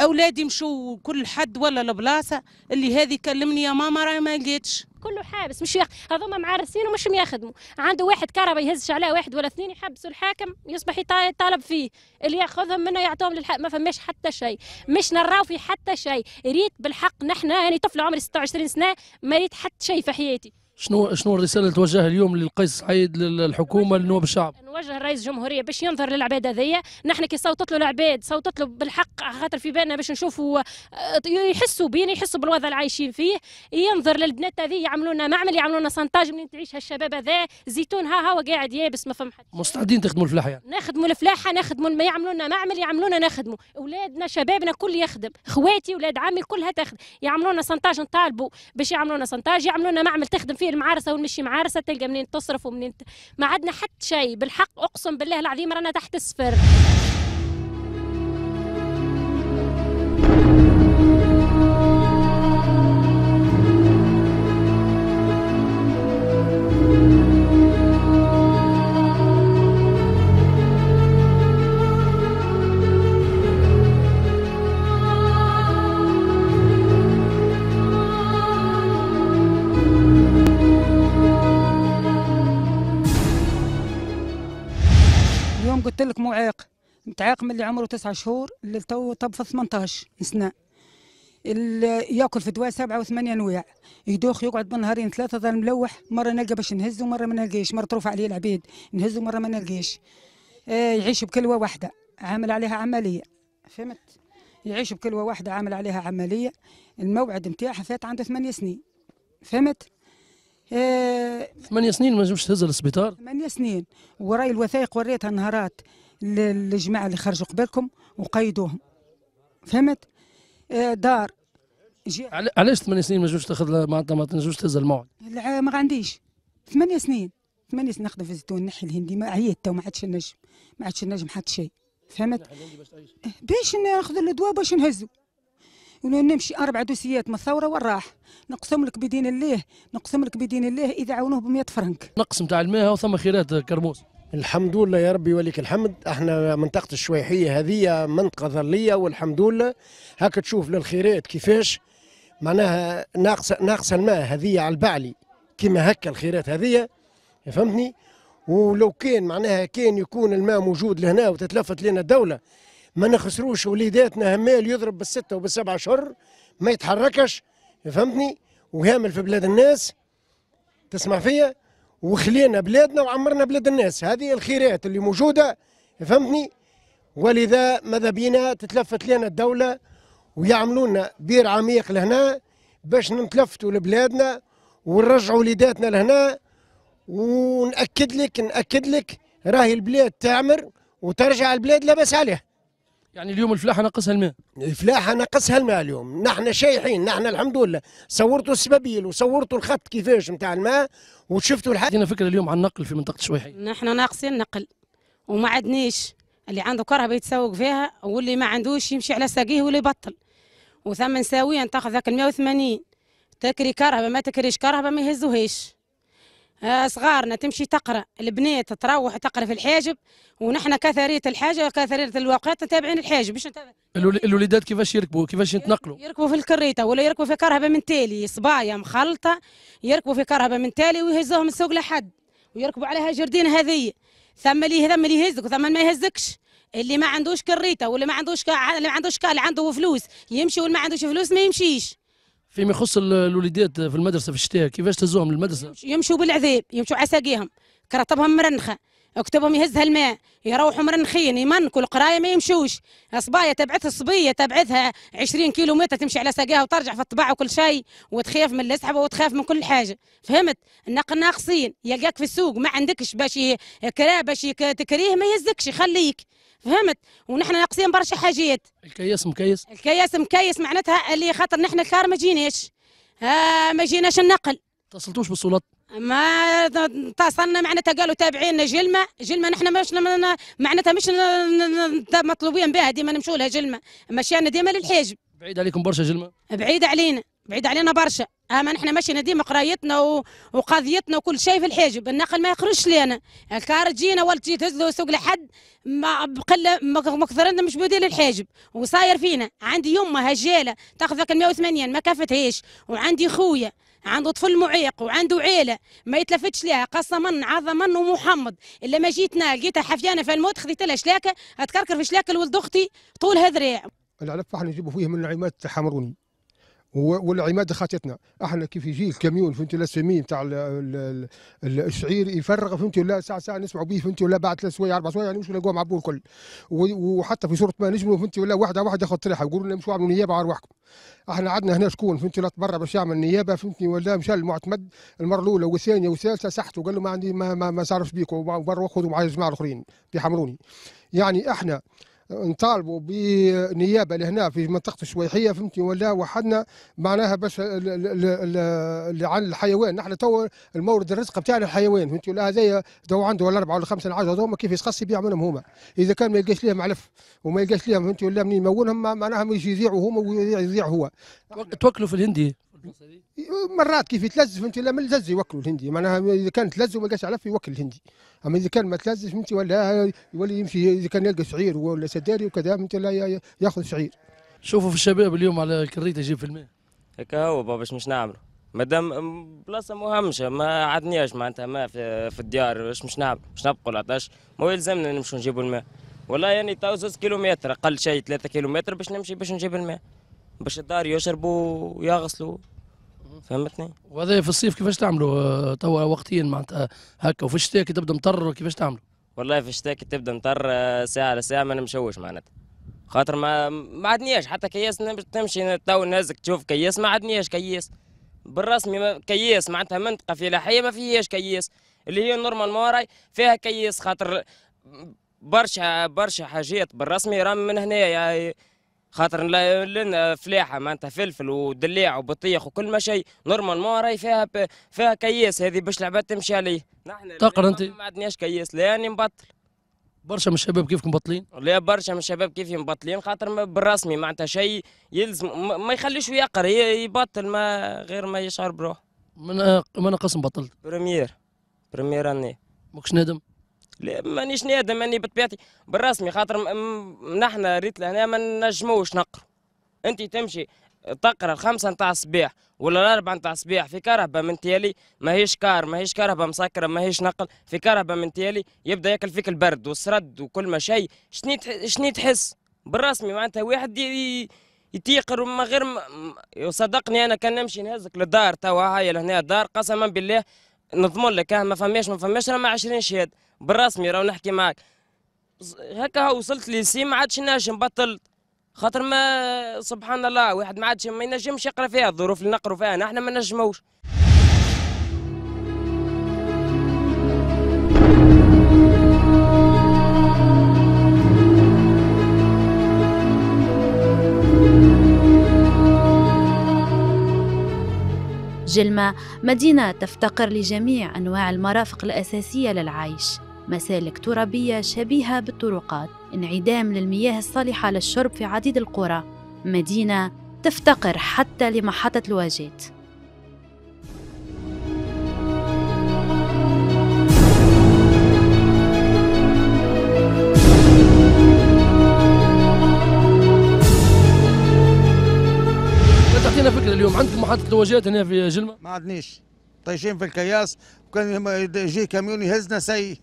اولادي مشوا كل حد ولا البلاصه اللي هذه كلمني يا ماما راي ما لقيتش كله حابس مش ياخ... هذوما معرسين ومش يخدموا عنده واحد كهرباء يهزش عليه واحد ولا اثنين يحبسوا الحاكم يصبح يطالب فيه اللي ياخذهم منه يعطوهم للحق ما فماش حتى شيء مش نراو في حتى شيء ريت بالحق نحن يعني طفل عمري 26 سنه ما ريت حتى شيء في حياتي شنو شنو الرساله اللي توجهها اليوم للقيس سعيد للحكومه لنواب الشعب؟ نوجه الرئيس الجمهوريه باش ينظر للعباد هذيا نحن كي صوتت له العباد صوتت له بالحق خاطر في بالنا باش نشوفوا آه، يحسوا بينا يحسوا بالوضع اللي عايشين فيه ينظر للبنات هذيا يعملوا لنا معمل يعملوا لنا سنتاج منين تعيش هالشباب هذا زيتون ها هو قاعد يابس ما فهم حد مستعدين تخدموا الفلاحه يعني نخدموا الفلاحه نخدموا ما يعملوا لنا معمل يعملوا لنا نخدموا اولادنا شبابنا كل يخدم خواتي اولاد عمي كلها تخدم يعملوا لنا سنتاج نطالبوا باش يعملوا لنا سنتاج يعملوا لنا معمل تخدم فيه تصير معارسه ونمشي معارسه تلقى منين تصرف ومنين ما عندنا حتى شيء بالحق اقسم بالله العظيم رانا تحت الصفر قلت لك معاق متعاق من اللي عمره تسعة شهور للتو طب في 18 سنه ياكل في دواء سبعة وثمانية انواع يدوخ يقعد بالنهارين ثلاثة ظل ملوح مرة نلقى باش نهزه مرة ما نلقيش مرة ترفع عليه العبيد نهزه مرة ما نلقيش آه، يعيش بكلوة واحدة عامل عليها عملية فهمت يعيش بكلوة واحدة عامل عليها عملية الموعد نتاعها فات عنده ثمانية سنين فهمت ثمانية سنين ما جمش تهز للسبيطار ثمانية سنين وراي الوثائق وريتها نهارات للجماعة اللي خرجوا قبلكم وقيدوهم فهمت آه، دار علاش ثمانية سنين ما جوش تاخذ معناتها ما تنجمش تهز الموعد؟ لا ما عنديش ثمانية سنين ثمانية سنين نخدم في الزيتون نحي الهندي ما عييت تو ما عادش النجم ما عادش النجم حتى شيء فهمت؟ باش ناخذ الدواء باش نهزو يقولوا نمشي أربع دوسيات من الثورة والراح نقسم لك بدين الله نقسم لك بدين الله إذا عاونوه ب 100 فرنك نقسم تاع الماء وثم خيرات كرموس الحمد لله يا ربي وليك الحمد احنا منطقة الشويحية هذه منطقة ظلية والحمد لله هاك تشوف للخيرات كيفاش معناها ناقصة ناقصة الماء هذه على البعلي كما هكا الخيرات هذه فهمتني ولو كان معناها كان يكون الماء موجود لهنا وتتلفت لنا الدولة ما نخسروش وليداتنا همال يضرب بالستة وبالسبعة شهر ما يتحركش فهمتني وهامل في بلاد الناس تسمع فيا وخلينا بلادنا وعمرنا بلاد الناس هذه الخيرات اللي موجودة فهمتني ولذا ماذا بينا تتلفت لنا الدولة ويعملونا بير عميق لهنا باش نتلفتوا لبلادنا ونرجعوا وليداتنا لهنا ونأكد لك نأكد لك راهي البلاد تعمر وترجع البلاد لاباس عليها يعني اليوم الفلاحه ناقصها الماء الفلاحه ناقصها الماء اليوم نحن شايحين نحن الحمد لله صورتوا السبابيل وصورتوا الخط كيفاش نتاع الماء وشفتوا الحد عندنا فكره اليوم عن النقل في منطقه شويحي نحن ناقصين نقل وما عندناش اللي عنده كرهبه يتسوق فيها واللي ما عندوش يمشي على ساقيه ولا يبطل وثمن نساويا تاخذ ذاك 180 تكري كرهبه ما تكريش كرهبه ما يهزوهاش آه، صغارنا تمشي تقرا البنات تروح تقرا في الحاجب ونحن كثريه الحاجه كثريه الوقت تابعين الحاجب باش الوليدات كيفاش يركبوا كيفاش يتنقلوا يركبوا في الكريته ولا يركبوا في كرهبه من تالي صبايا مخلطه يركبوا في كرهبه من تالي ويهزوهم السوق لحد ويركبوا عليها جردين هذه ثم اللي ثم اللي يهزك وثم ما يهزكش اللي ما عندوش كريته واللي ما عندوش اللي ما عندوش اللي عنده فلوس يمشي واللي ما عندوش فلوس ما يمشيش فيما يخص الوليدات في المدرسه في الشتاء كيفاش تهزوهم للمدرسه؟ يمشوا بالعذاب يمشوا عساقيهم كرطبهم مرنخه كتبهم يهزها الماء يروحوا مرنخين يمنكوا القرايه ما يمشوش صبايا تبعتها صبيه تبعتها 20 كيلو متر تمشي على ساقيها وترجع في الطباع وكل شيء وتخاف من السحب وتخاف من كل حاجه فهمت ناقصين يلقاك في السوق ما عندكش باش كرا باش تكريه ما يهزكش يخليك فهمت ونحن ناقصين برشا حاجات الكياس مكيس الكياس مكيس معناتها اللي خاطر نحن الكار ما جيناش آه ما جيناش النقل اتصلتوش بالسلطات ما اتصلنا معناتها قالوا تابعينا جلمة جلمة نحن مش معناتها مش مطلوبين بها ديما نمشوا لها جلمة مشينا ديما للحاجب بعيد عليكم برشا جلمة بعيد علينا بعيد علينا برشا اما نحن مشينا ديما قرايتنا و... وقضيتنا وكل شيء في الحاجب النقل ما يخرجش لنا الكار جينا ولا تجي تهز له سوق لحد ما بقل ما كثرنا مش بديل الحاجب وصاير فينا عندي يمه هجاله تاخذ 180 ما كافتهاش وعندي خويا عنده طفل معيق وعنده عيله ما يتلفتش لها قصما عظما ومحمد الا ما جيتنا لقيتها حفيانه في الموت خذيت لها شلاكه اتكركر في شلاكه لولد اختي طول هذريع العلف احنا نجيبوا فيه من العمات حمروني والعماده خاتتنا احنا كيف يجي الكاميون فهمتي لا السمين تاع الشعير يفرغ فهمتي ولا ساعه ساعه نسمعوا به فهمتي ولا بعد ثلاث سوايع اربع سوايع يعني مش مع بول الكل وحتى في صوره ما نجموا فهمتي ولا واحده واحده خط ريحه يقولوا لنا مشوا عملوا نيابه على روحكم احنا عندنا هنا شكون فهمتي ولا تبرع باش يعمل نيابه فهمتني ولا مشى المعتمد المره الاولى والثانيه والثالثه سحته وقال له ما عندي ما ما, ما بيك وبروا خذوا معايا الجماعه الاخرين بيحمروني يعني احنا نطالبوا بنيابه لهنا في منطقه الشويحيه فهمتي ولا وحدنا معناها باش عن الحيوان نحن تو المورد الرزق بتاعنا الحيوان فهمتي ولا هذايا تو عنده ولا اربعه ولا خمسه العشره هذوما كيف يسقص يبيع منهم هما اذا كان ما يلقاش لهم علف وما يلقاش لهم فهمتي ولا منين يمولهم معناها يجي يذيعوا هما ويذيع هو توكلوا في الهندي مرات كيف يتلز فهمتي لا ما لزز يوكلوا الهندي معناها اذا كان تلز وما لقاش علف يوكل الهندي اما اذا كان ما تلز فهمتي ولا يولي يمشي اذا كان يلقى شعير ولا سداري وكذا فهمتي لا ياخذ شعير شوفوا في الشباب اليوم على كريت يجيب في الماء هكا هو بابا باش مش نعملوا مادام بلاصه مهمشه ما عدنياش معناتها ما في, في الديار باش مش نعمل باش نبقوا العطش ما يلزمنا نمشوا نجيبوا الماء والله يعني تو زوز كيلومتر اقل شيء 3 كيلومتر باش نمشي باش نجيب الماء باش الدار يشربوا ويغسلوا فهمتني وهذا في الصيف كيفاش تعملوا آه، توا وقتيا معناتها هكا وفي الشتاء كي تبدا مطر كيفاش تعملوا والله في الشتاء كي تبدا مطر آه، ساعه لساعه ما نمشوش معناتها خاطر ما ما عدنياش حتى كياس تمشي تو نازك تشوف كياس ما عدنياش كياس بالرسمي كياس معناتها منطقه فلاحيه ما فيهاش كياس اللي هي نورمال موراي فيها كياس خاطر برشا برشا حاجات بالرسمي رام من هنا خاطر لنا آه، فلاحه معناتها فلفل ودلاع وبطيخ وكل ما شيء نورمال ما راهي فيها ب... فيها كياس هذه باش العباد تمشي عليه نحن تقر انت ما عندناش كياس لاني يعني مبطل برشا من الشباب كيفكم مبطلين؟ لا برشا من الشباب كيف مبطلين خاطر بالرسمي معناتها شيء يلزم ما يخليش يقر يبطل ما غير ما يشعر بروحه من من قسم بطلت؟ بريمير بريمير اني ماكش نادم؟ مانيش نادم ماني بطبيعتي بالرسمي خاطر نحن ريت لهنا ما نجموش نقرا انت تمشي تقرا الخمسة نتاع الصباح ولا الأربعة نتاع الصباح في كرهبة من تيالي ماهيش كار ماهيش كرهبة مسكرة ماهيش نقل في كرهبة من تيالي يبدا ياكل فيك البرد والسرد وكل ما شيء شني شني تحس بالرسمي معناتها واحد يتيقر من غير وصدقني انا كان نمشي نهزك للدار توا هاي لهنا دار قسما بالله نضمن لك اه، ما فماش ما فماش راه ما 20 شهاد بالرسمي راه نحكي معاك هكا وصلت لسي ما عادش نجم بطلت خاطر ما سبحان الله واحد ما عادش ما ينجمش يقرا فيها الظروف اللي نقرو فيها نحن ما نجموش جلمة مدينة تفتقر لجميع أنواع المرافق الأساسية للعيش مسالك ترابية شبيهة بالطرقات انعدام للمياه الصالحة للشرب في عديد القرى مدينة تفتقر حتى لمحطة الواجهات اعطينا فكره اليوم عندكم محطه تواجد هنا في جلمه؟ ما عندناش طايشين في الكياس وكان يجي كاميون يهزنا سي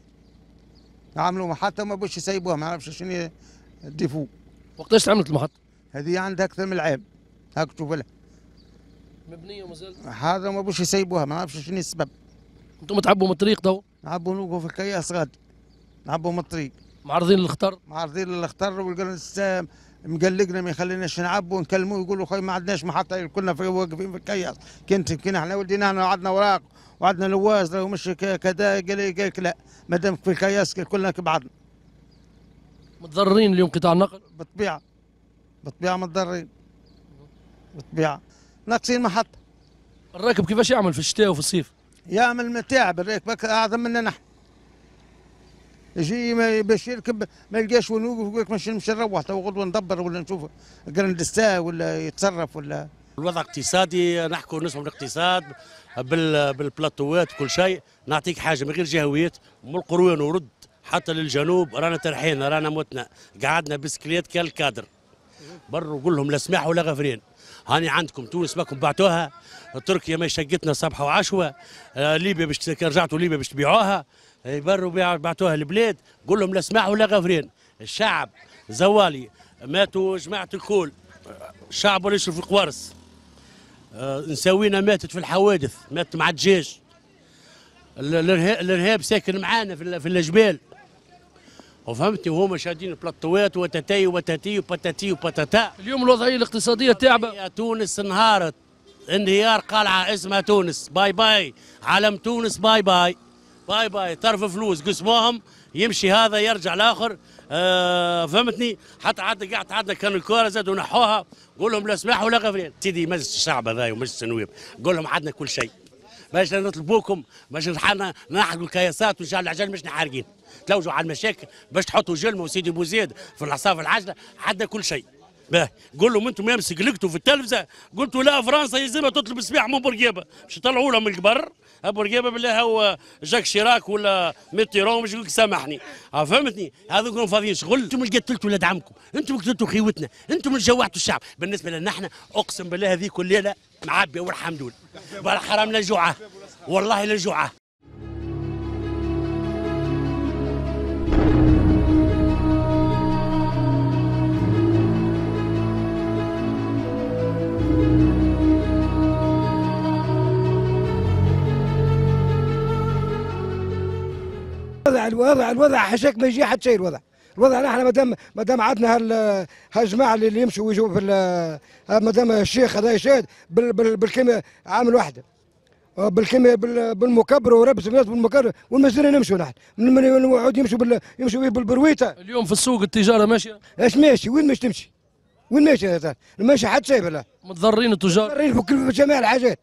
عملوا محطه ما بوش يسيبوها ما نعرفش شنو الديفو وقتاش تعملت المحطه؟ هذه عندها اكثر من العام هاك تشوف لها مبنيه ومازال هذا ما بوش يسيبوها ما نعرفش شنو السبب انتم تعبوا من الطريق تو نعبوا نوقفوا في الكياس غادي نعبوا من الطريق معرضين للخطر معرضين للخطر والقرن السام مقلقنا ما يخليناش نعبوا ونكلموه يقولوا خويا ما عندناش محطه كنا في واقفين في الكياس كنت كنا احنا ولدينا احنا وعدنا اوراق وعندنا لواز ومش كذا قال لك لا ما دام في الكياس كلنا كبعضنا متضررين اليوم قطاع النقل بالطبيعه بالطبيعه متضررين بالطبيعه ناقصين محطه الراكب كيفاش يعمل في الشتاء وفي الصيف؟ يعمل متاعب الراكب اعظم مننا نحن جي باش يركب ما يلقاش وين يوقف يقول لك ماشي نمشي نروح تو غدوه ندبر ولا نشوف جراندستا ولا يتصرف ولا الوضع اقتصادي نحكوا نسمعوا الاقتصاد بالبلاطوات كل شيء نعطيك حاجه من غير جهويات من القروان ورد حتى للجنوب رانا ترحينا رانا متنا قعدنا بسكليت كالكادر بر وقول لهم لا سماح ولا غفرين هاني عندكم تونس ماكم بعتوها تركيا ما شقتنا صبح وعشوه آه، ليبيا باش رجعتوا ليبيا باش تبيعوها يبروا بعتوها البلاد قول لهم لا سماح ولا غفران الشعب زوالي ماتوا جماعه الكول الشعب اللي في القوارص آه، نساوينا ماتت في الحوادث ماتت مع الدجاج الارهاب ساكن معانا في الجبال وفهمتني وهما شادين بلاطوات وتتاي وتتي وبتاتي وبتاتا اليوم الوضعيه الاقتصاديه تعبه تونس انهارت انهيار قلعه اسمها تونس باي باي علم تونس باي باي باي باي طرف فلوس قسموهم يمشي هذا يرجع لاخر آه فهمتني حتى عاد قعدت عندنا كان الكوره زادوا نحوها قول لهم لا سماح ولا غفلان سيدي مجلس الشعب هذا ومجلس النواب قول لهم عندنا كل شيء باش نطلبوكم باش نحرقوا الكياسات وان شاء الله العجل مش حارقين تلوجوا على المشاكل باش تحطوا جلمه وسيدي بوزيد في العصافه العجله عندنا كل شيء باه قول لهم انتم امس قلقتوا في التلفزه قلتوا لا فرنسا يلزمها تطلب سماح من بورقيبه باش يطلعوا لهم القبر بورقيبه بالله هو جاك شيراك ولا ميتيرون مش يقول لك سامحني آه، فهمتني هذوكم فاضيين شغل انتم اللي قتلتوا ولاد عمكم انتم اللي قتلتوا خيوتنا انتم اللي جوعتوا الشعب بالنسبه لنا احنا اقسم بالله هذيك الليله معبي والحمد لله حرام لا جوعه والله لا جوعه الوضع الوضع الوضع حشاك ما يجي حد شيء الوضع الوضع نحن ما دام عندنا هالجماعه اللي يمشوا ويجوا في ما دام الشيخ هذا يشهد بالكيمياء عامل واحده بالكيمياء بالمكبر وربس الناس بالمكبر والمزينه نمشوا نحن من نقعد يمشوا بال... يمشوا بالبرويته اليوم في السوق التجاره ماشيه اش ماشي وين مش تمشي وين ماشي ماشي حد شيء بالله متضررين التجار متضررين في جميع الحاجات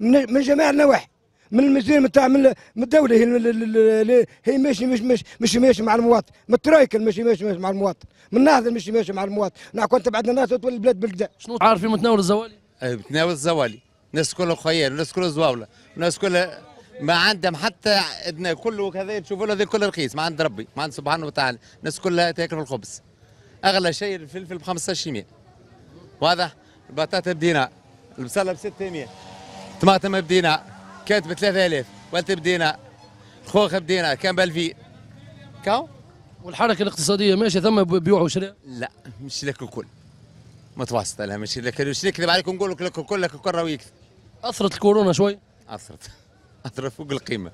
من جميع النواحي من المجال نتاع من الدوله هي هي ماشي مش مش مش ماشي مع المواطن من مش ماشي ماشي مع المواطن من النهضه ماشي ماشي مع المواطن نحن نعم، كنت بعدنا الناس تولي البلاد بالكدا شنو عارف في متناول الزوالي؟ اي متناول الزوالي الناس كلها خيال الناس كلها زواوله الناس كلها ما عندهم حتى ادنى كله كذا تشوفوا له كله رخيص ما عند ربي ما عند سبحانه وتعالى الناس كلها تاكل الخبز اغلى شيء الفلفل ب 1500 واضح البطاطا بدينا البصله ب 600 طماطم بدينا كانت ب 3000 وانت بدينا خوخ بدينا كان بالفي كاو والحركه الاقتصاديه ماشيه ثم بيوع وشراء لا مش لك الكل متوسطه لا مش لك مش نكذب عليكم نقول لك لك الكل لك الكل راهو اثرت الكورونا شوي اثرت اثرت فوق القيمه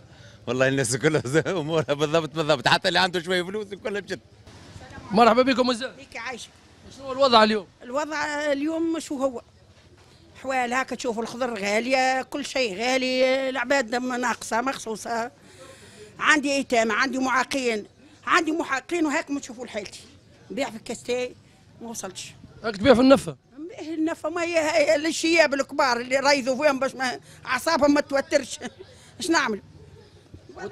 والله الناس كلها امورها بالضبط بالضبط حتى اللي عنده شويه فلوس كلها مشت مرحبا بكم الزوج هيك عايشه شنو الوضع اليوم؟ الوضع اليوم شو هو؟ حوالها تشوفوا الخضر غاليه كل شيء غالي العباد ناقصه مخصوصه عندي ايتام عندي معاقين عندي محاقين وهاكم تشوفوا حالتي نبيع في الكاستي ما وصلتش هاك تبيع في النفه إيه، النفه ما هي الشياب الكبار اللي رايزوا فيهم باش ما اعصابهم ما توترش اش نعمل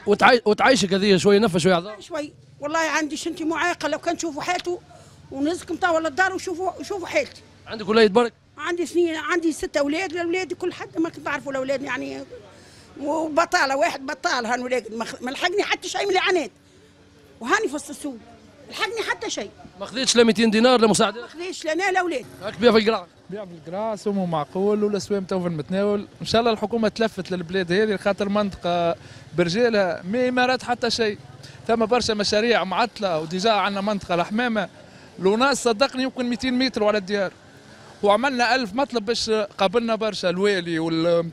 وتعيش وتعيشك هذه شويه نفه شويه عذاب شوي والله عندي شنتي معاقه لو كان تشوفوا حالته ونزكم طاوله الدار وشوفوا شوفوا حالتي عندك ولاية برك عندي اثنين عندي ست اولاد الاولاد كل حد ما كنت تعرفوا الاولاد يعني وبطاله واحد بطال هان ولاد ما لحقني حتى شيء من الاعانات وهاني في وسط السوق لحقني حتى شيء ما خذيتش لا 200 دينار لا مساعده ما خذيتش لا انا لا اولاد راك تبيع في القراع تبيع في القراع سمو معقول والاسوام تو في المتناول ان شاء الله الحكومه تلفت للبلاد هذه خاطر منطقه برجالها ما امارات حتى شيء ثم برشا مشاريع معطله وديجا عندنا منطقه الحمامه لوناس صدقني يمكن 200 متر على الديار وعملنا ألف مطلب باش قابلنا برشا الوالي وال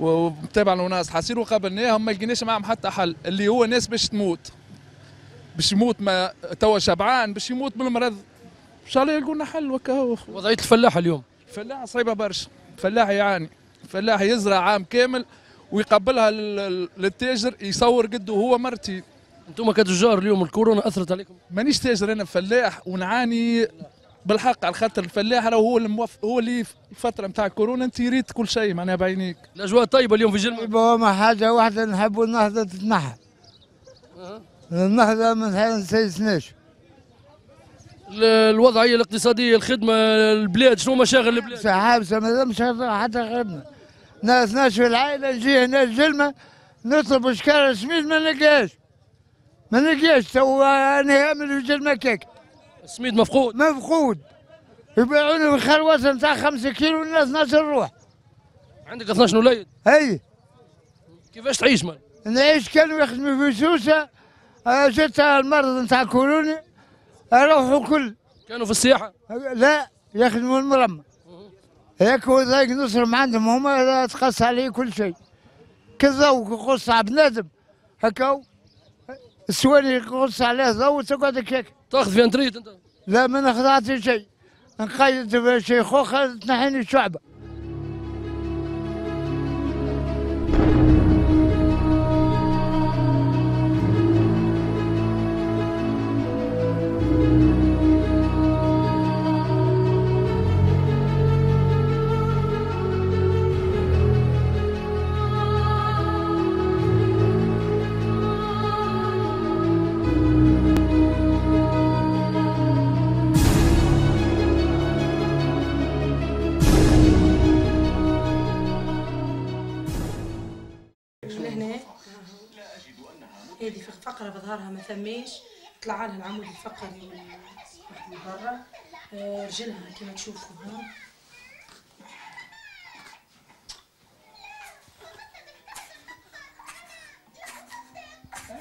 ومتابع الناس حاصير وقابلناهم ما لقيناش معهم حتى حل اللي هو ناس باش تموت باش يموت ما توا شبعان باش يموت بالمرض ان شاء الله يلقوا لنا حل وكا وضعيه الفلاح اليوم الفلاح صعيبه برشا الفلاح يعاني الفلاح يزرع عام كامل ويقبلها للتاجر يصور قده هو مرتين انتم كتجار اليوم الكورونا اثرت عليكم مانيش تاجر انا فلاح ونعاني بالحق على خاطر الفلاح راهو هو الموف... هو اللي الفتره نتاع كورونا انت ريت كل شيء معناها بعينيك الاجواء طيبه اليوم في جلمة ما حاجه واحده نحبوا النهضه تتنحى النهضه ما نسيسناش الوضعيه الاقتصاديه الخدمه البلاد شنو مشاغل البلاد؟ حابسه مازال حتى خدمه ناس في العائله نجي هنا الجلمه نطلب شكار سميد ما نلقاش ما نلقاش تو آه، انا هامل في الجلمه كيك سميد مفقود مفقود يبيعوا له الخروات نتاع 5 كيلو لنا 12 روح عندك 12 وليد اي كيفاش تعيش مال نعيش كانوا يخدموا في سوسه آه، جات المرض نتاع كورونا روحوا كل كانوا في السياحه لا يخدموا المرمى ياك ذاك نصرم عندهم هما تقص عليه كل شيء كذا يقص على بنادم هكا السواني يقص عليه ضو تقعد هكاك تاخذ في انتريت انت لا من خضعت شيء نقيد شيخو خلت نحن الشعب فماش طلع لها العمود الفقري من برا آه، رجلها كما تشوفوا هون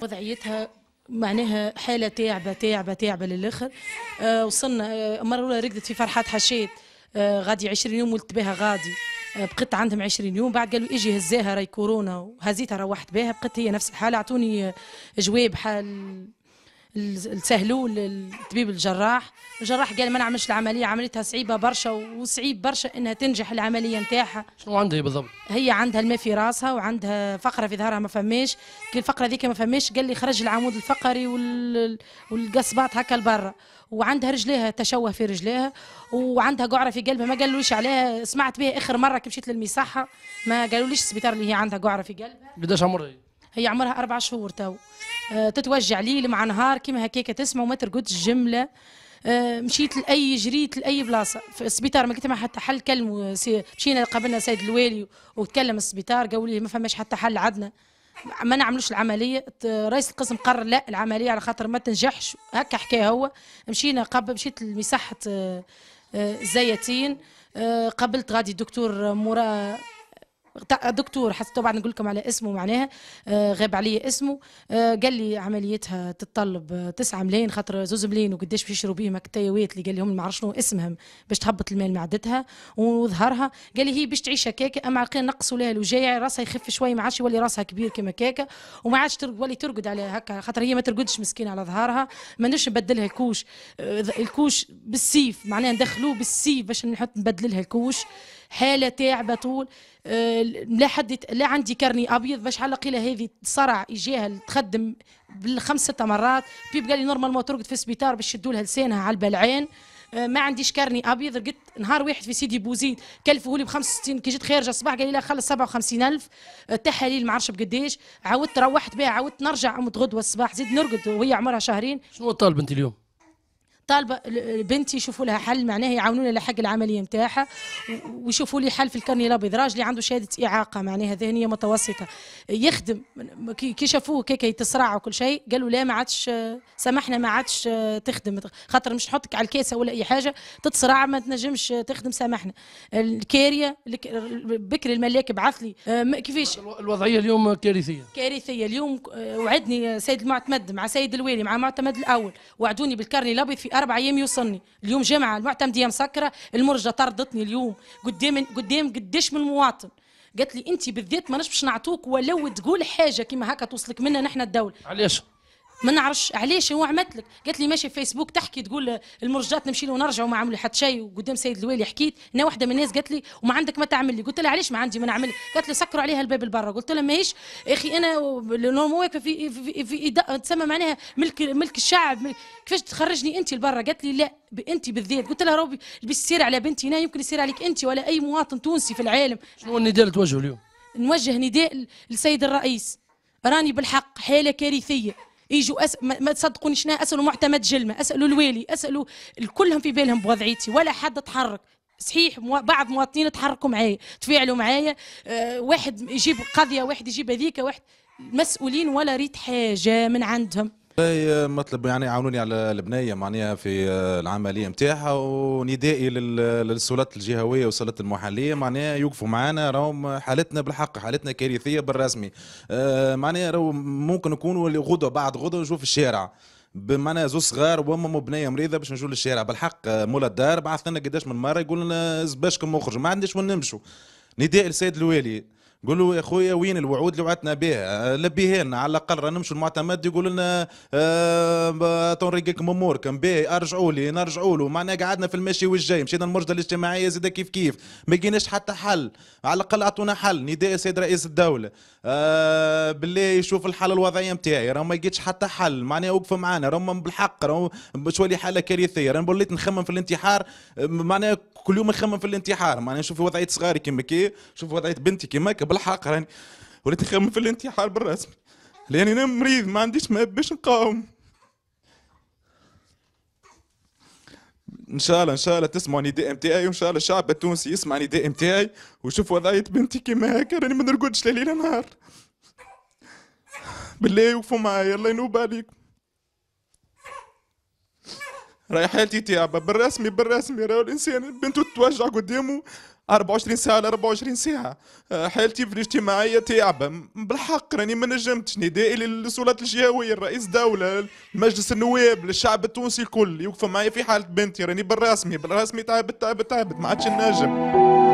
وضعيتها معناها حاله تاعبه تاعبه تاعبه للاخر آه وصلنا آه مره اولى رقدت في فرحات حشيت آه غادي 20 يوم ولدت بها غادي آه، بقيت عندهم 20 يوم بعد قالوا اجي هزاها راي كورونا وهزيتها روحت بها بقيت هي نفس الحاله اعطوني آه، جواب حال لسهلوا للطبيب الجراح الجراح قال ما نعملش العمليه عمليتها صعيبه برشا وصعيب برشا انها تنجح العمليه نتاعها شنو عندها بالضبط هي عندها الماء في راسها وعندها فقره في ظهرها ما فماش الفقره ذيك ما فماش قال لي خرج العمود الفقري وال... والقصبات هكا لبرا وعندها رجليها تشوه في رجليها وعندها قعره في قلبها ما قالوليش عليها سمعت بها اخر مره كي مشيت للمصحه ما قالوليش السبيطار اللي هي عندها قعره في قلبها قداش عمرها هي عمرها اربع شهور تو آه، تتوجع ليل مع نهار كيما هكاك تسمع وما ترقدش جمله آه، مشيت لاي جريت لاي بلاصه في السبيطار ما قلت ما حتى حل كلموا مشينا قابلنا سيد الوالي وتكلم السبيطار قالوا لي ما فماش حتى حل عدنا ما نعملوش العمليه رئيس القسم قرر لا العمليه على خاطر ما تنجحش هكا حكاية هو مشينا قبل مشيت لمساحه الزيتين آه، قابلت غادي الدكتور مراد دكتور حتى طبعا نقول لكم على اسمه معناها آه، غاب علي اسمه آه، قال لي عمليتها تتطلب 9 آه، ملايين خاطر زوز ملايين وقداش باش يشرو بهم التيويت اللي قال لهم ما شنو اسمهم باش تهبط المال معدتها وظهرها قال لي هي باش تعيش هكاك اما كان نقصوا لها الوجايع راسها يخف شوي ما عادش يولي راسها كبير كما كاكا وما عادش تولي ترقد على هكا خاطر هي ما ترقدش مسكينه على ظهرها ما نش نبدلها الكوش الكوش بالسيف معناها ندخلوه بالسيف باش نحط نبدل لها الكوش حاله تعبه طول لا حد لا عندي كرني ابيض باش على قيله هذه صرع يجيها تخدم بالخمس ست مرات بيب قال لي ما ترقد في السبيطار باش يدوا لها لسانها على البلعين آه، ما عنديش كرني ابيض رقدت نهار واحد في سيدي بوزيد كلفه لي ب 65 كي جيت خارجه الصباح قال لي لا خلص 57000 التحاليل آه، ما عرفش بقداش عاودت روحت بها عاودت نرجع عمت غدوه الصباح زيد نرقد وهي عمرها شهرين شنو الطالب انت اليوم؟ طالبه بنتي يشوفوا لها حل معناها يعاونونا لحق العمليه نتاعها ويشوفوا لي حل في الكرني الابيض راجلي عنده شهاده اعاقه معناها ذهنيه متوسطه يخدم كي شافوه كيك يتصرع وكل شيء قالوا لا ما عادش سامحنا ما عادش تخدم خاطر مش نحطك على الكاسه ولا اي حاجه تتصرع ما تنجمش تخدم سامحنا الكاريه بكري الملاك بعث لي كيفاش الوضعيه اليوم كارثيه كارثيه اليوم وعدني سيد المعتمد مع سيد الوالي مع المعتمد الاول وعدوني بالكرني الابيض في اربع ايام يوصلني اليوم جمعه المعتمديه مسكره المرجه طردتني اليوم قدام قدام قديش من مواطن قالت لي انت بالذات ماناش باش نعطوك ولو تقول حاجه كيما هكا توصلك منا نحن الدوله علاش ما نعرفش علاش هو عملت لك قالت لي ماشي فيسبوك تحكي تقول المرجات نمشي له ونرجع وما عملوا حتى شيء وقدام سيد الوالي حكيت انا واحده من الناس قالت لي وما عندك ما تعمل لي قلت لها علاش ما عندي ما نعمل قالت لي سكروا عليها الباب البرة قلت لها ماهيش اخي انا مواكبه في في, في, في تسمى معناها ملك ملك الشعب ملك كيفاش تخرجني انت البرة قالت لي لا انت بالذات قلت لها روبي اللي بيصير على بنتي هنا يمكن يصير عليك انت ولا اي مواطن تونسي في العالم شنو النداء اللي توجهه اليوم نوجه نداء للسيد الرئيس راني بالحق حاله كارثيه يجوا أس... ما تصدقونيش انا اسالوا معتمد جلمه اسالوا الوالي اسالوا كلهم في بالهم بوضعيتي ولا حد تحرك صحيح بعض مواطنين تحركوا معايا تفاعلوا معايا أه واحد يجيب قضيه واحد يجيب هذيك واحد مسؤولين ولا ريت حاجه من عندهم مطلب يعني يعاونوني على البنيه معناها في آه، العمليه نتاعها وندائي للسلطات الجهويه والسلطات المحليه معناها يوقفوا معنا راهم حالتنا بالحق حالتنا كارثيه بالرسمي آه، معناها راهو ممكن نكونوا غدوه بعد غدوه نشوف الشارع بمعنى زو صغار وامهم وبنيه مريضه باش نجوا للشارع بالحق آه، مولا الدار بعث لنا قداش من مره يقول لنا زباشكم مخرج ما عندناش وين نمشوا نداء السيد الوالي قول له يا خويا وين الوعود اللي وعدتنا بها آه، لبيها لنا على الاقل رانا نمشوا المعتمد يقول لنا آه تنريقكم آه، اموركم باهي ارجعوا لي نرجعوا له معناها قعدنا في المشي والجاي مشينا المرجله الاجتماعيه زاد كيف كيف ما لقيناش حتى حل على الاقل اعطونا حل نداء السيد رئيس الدوله آه، بالله يشوف الحل الوضعيه نتاعي راه ما لقيتش حتى حل معناها وقفوا معنا راهم بالحق راهم شوالي حاله كارثيه رانا وليت نخمم في الانتحار معناها كل يوم نخمم في الانتحار معناها نشوف وضعيه صغاري كيما كي نشوف وضعيه بنتي كيما بالحق راني وليت نخمم في الانتحار بالرسمي لاني انا مريض ما عنديش ما باش نقاوم ان شاء الله ان شاء الله تسمعوا نداء نتاعي وان شاء الله الشعب التونسي يسمع نداء نتاعي ويشوف وضعيه بنتي كيما هكا راني ما نرقدش ليل نهار بالله وقفوا معايا الله ينوب عليكم راهي حالتي تعبه بالرسمي بالرسمي راهو الانسان بنته توجع قدامه 24 ساعه على 24 ساعه آه، حالتي في الاجتماعيه تعبه بالحق راني ما نجمتش ندائي للسلطات الجهويه رئيس دوله المجلس النواب للشعب التونسي الكل يوقف معايا في حاله بنتي راني بالرسمي بالرسمي تعبت تعبت تعبت ما عادش نجم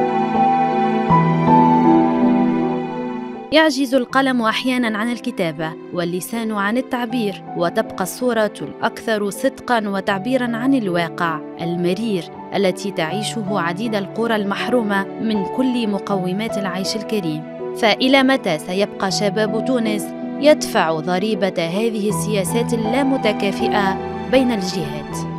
يعجز القلم احيانا عن الكتابه واللسان عن التعبير وتبقى الصوره الاكثر صدقا وتعبيرا عن الواقع المرير التي تعيشه عديد القرى المحرومه من كل مقومات العيش الكريم فالى متى سيبقى شباب تونس يدفع ضريبه هذه السياسات اللامتكافئه بين الجهات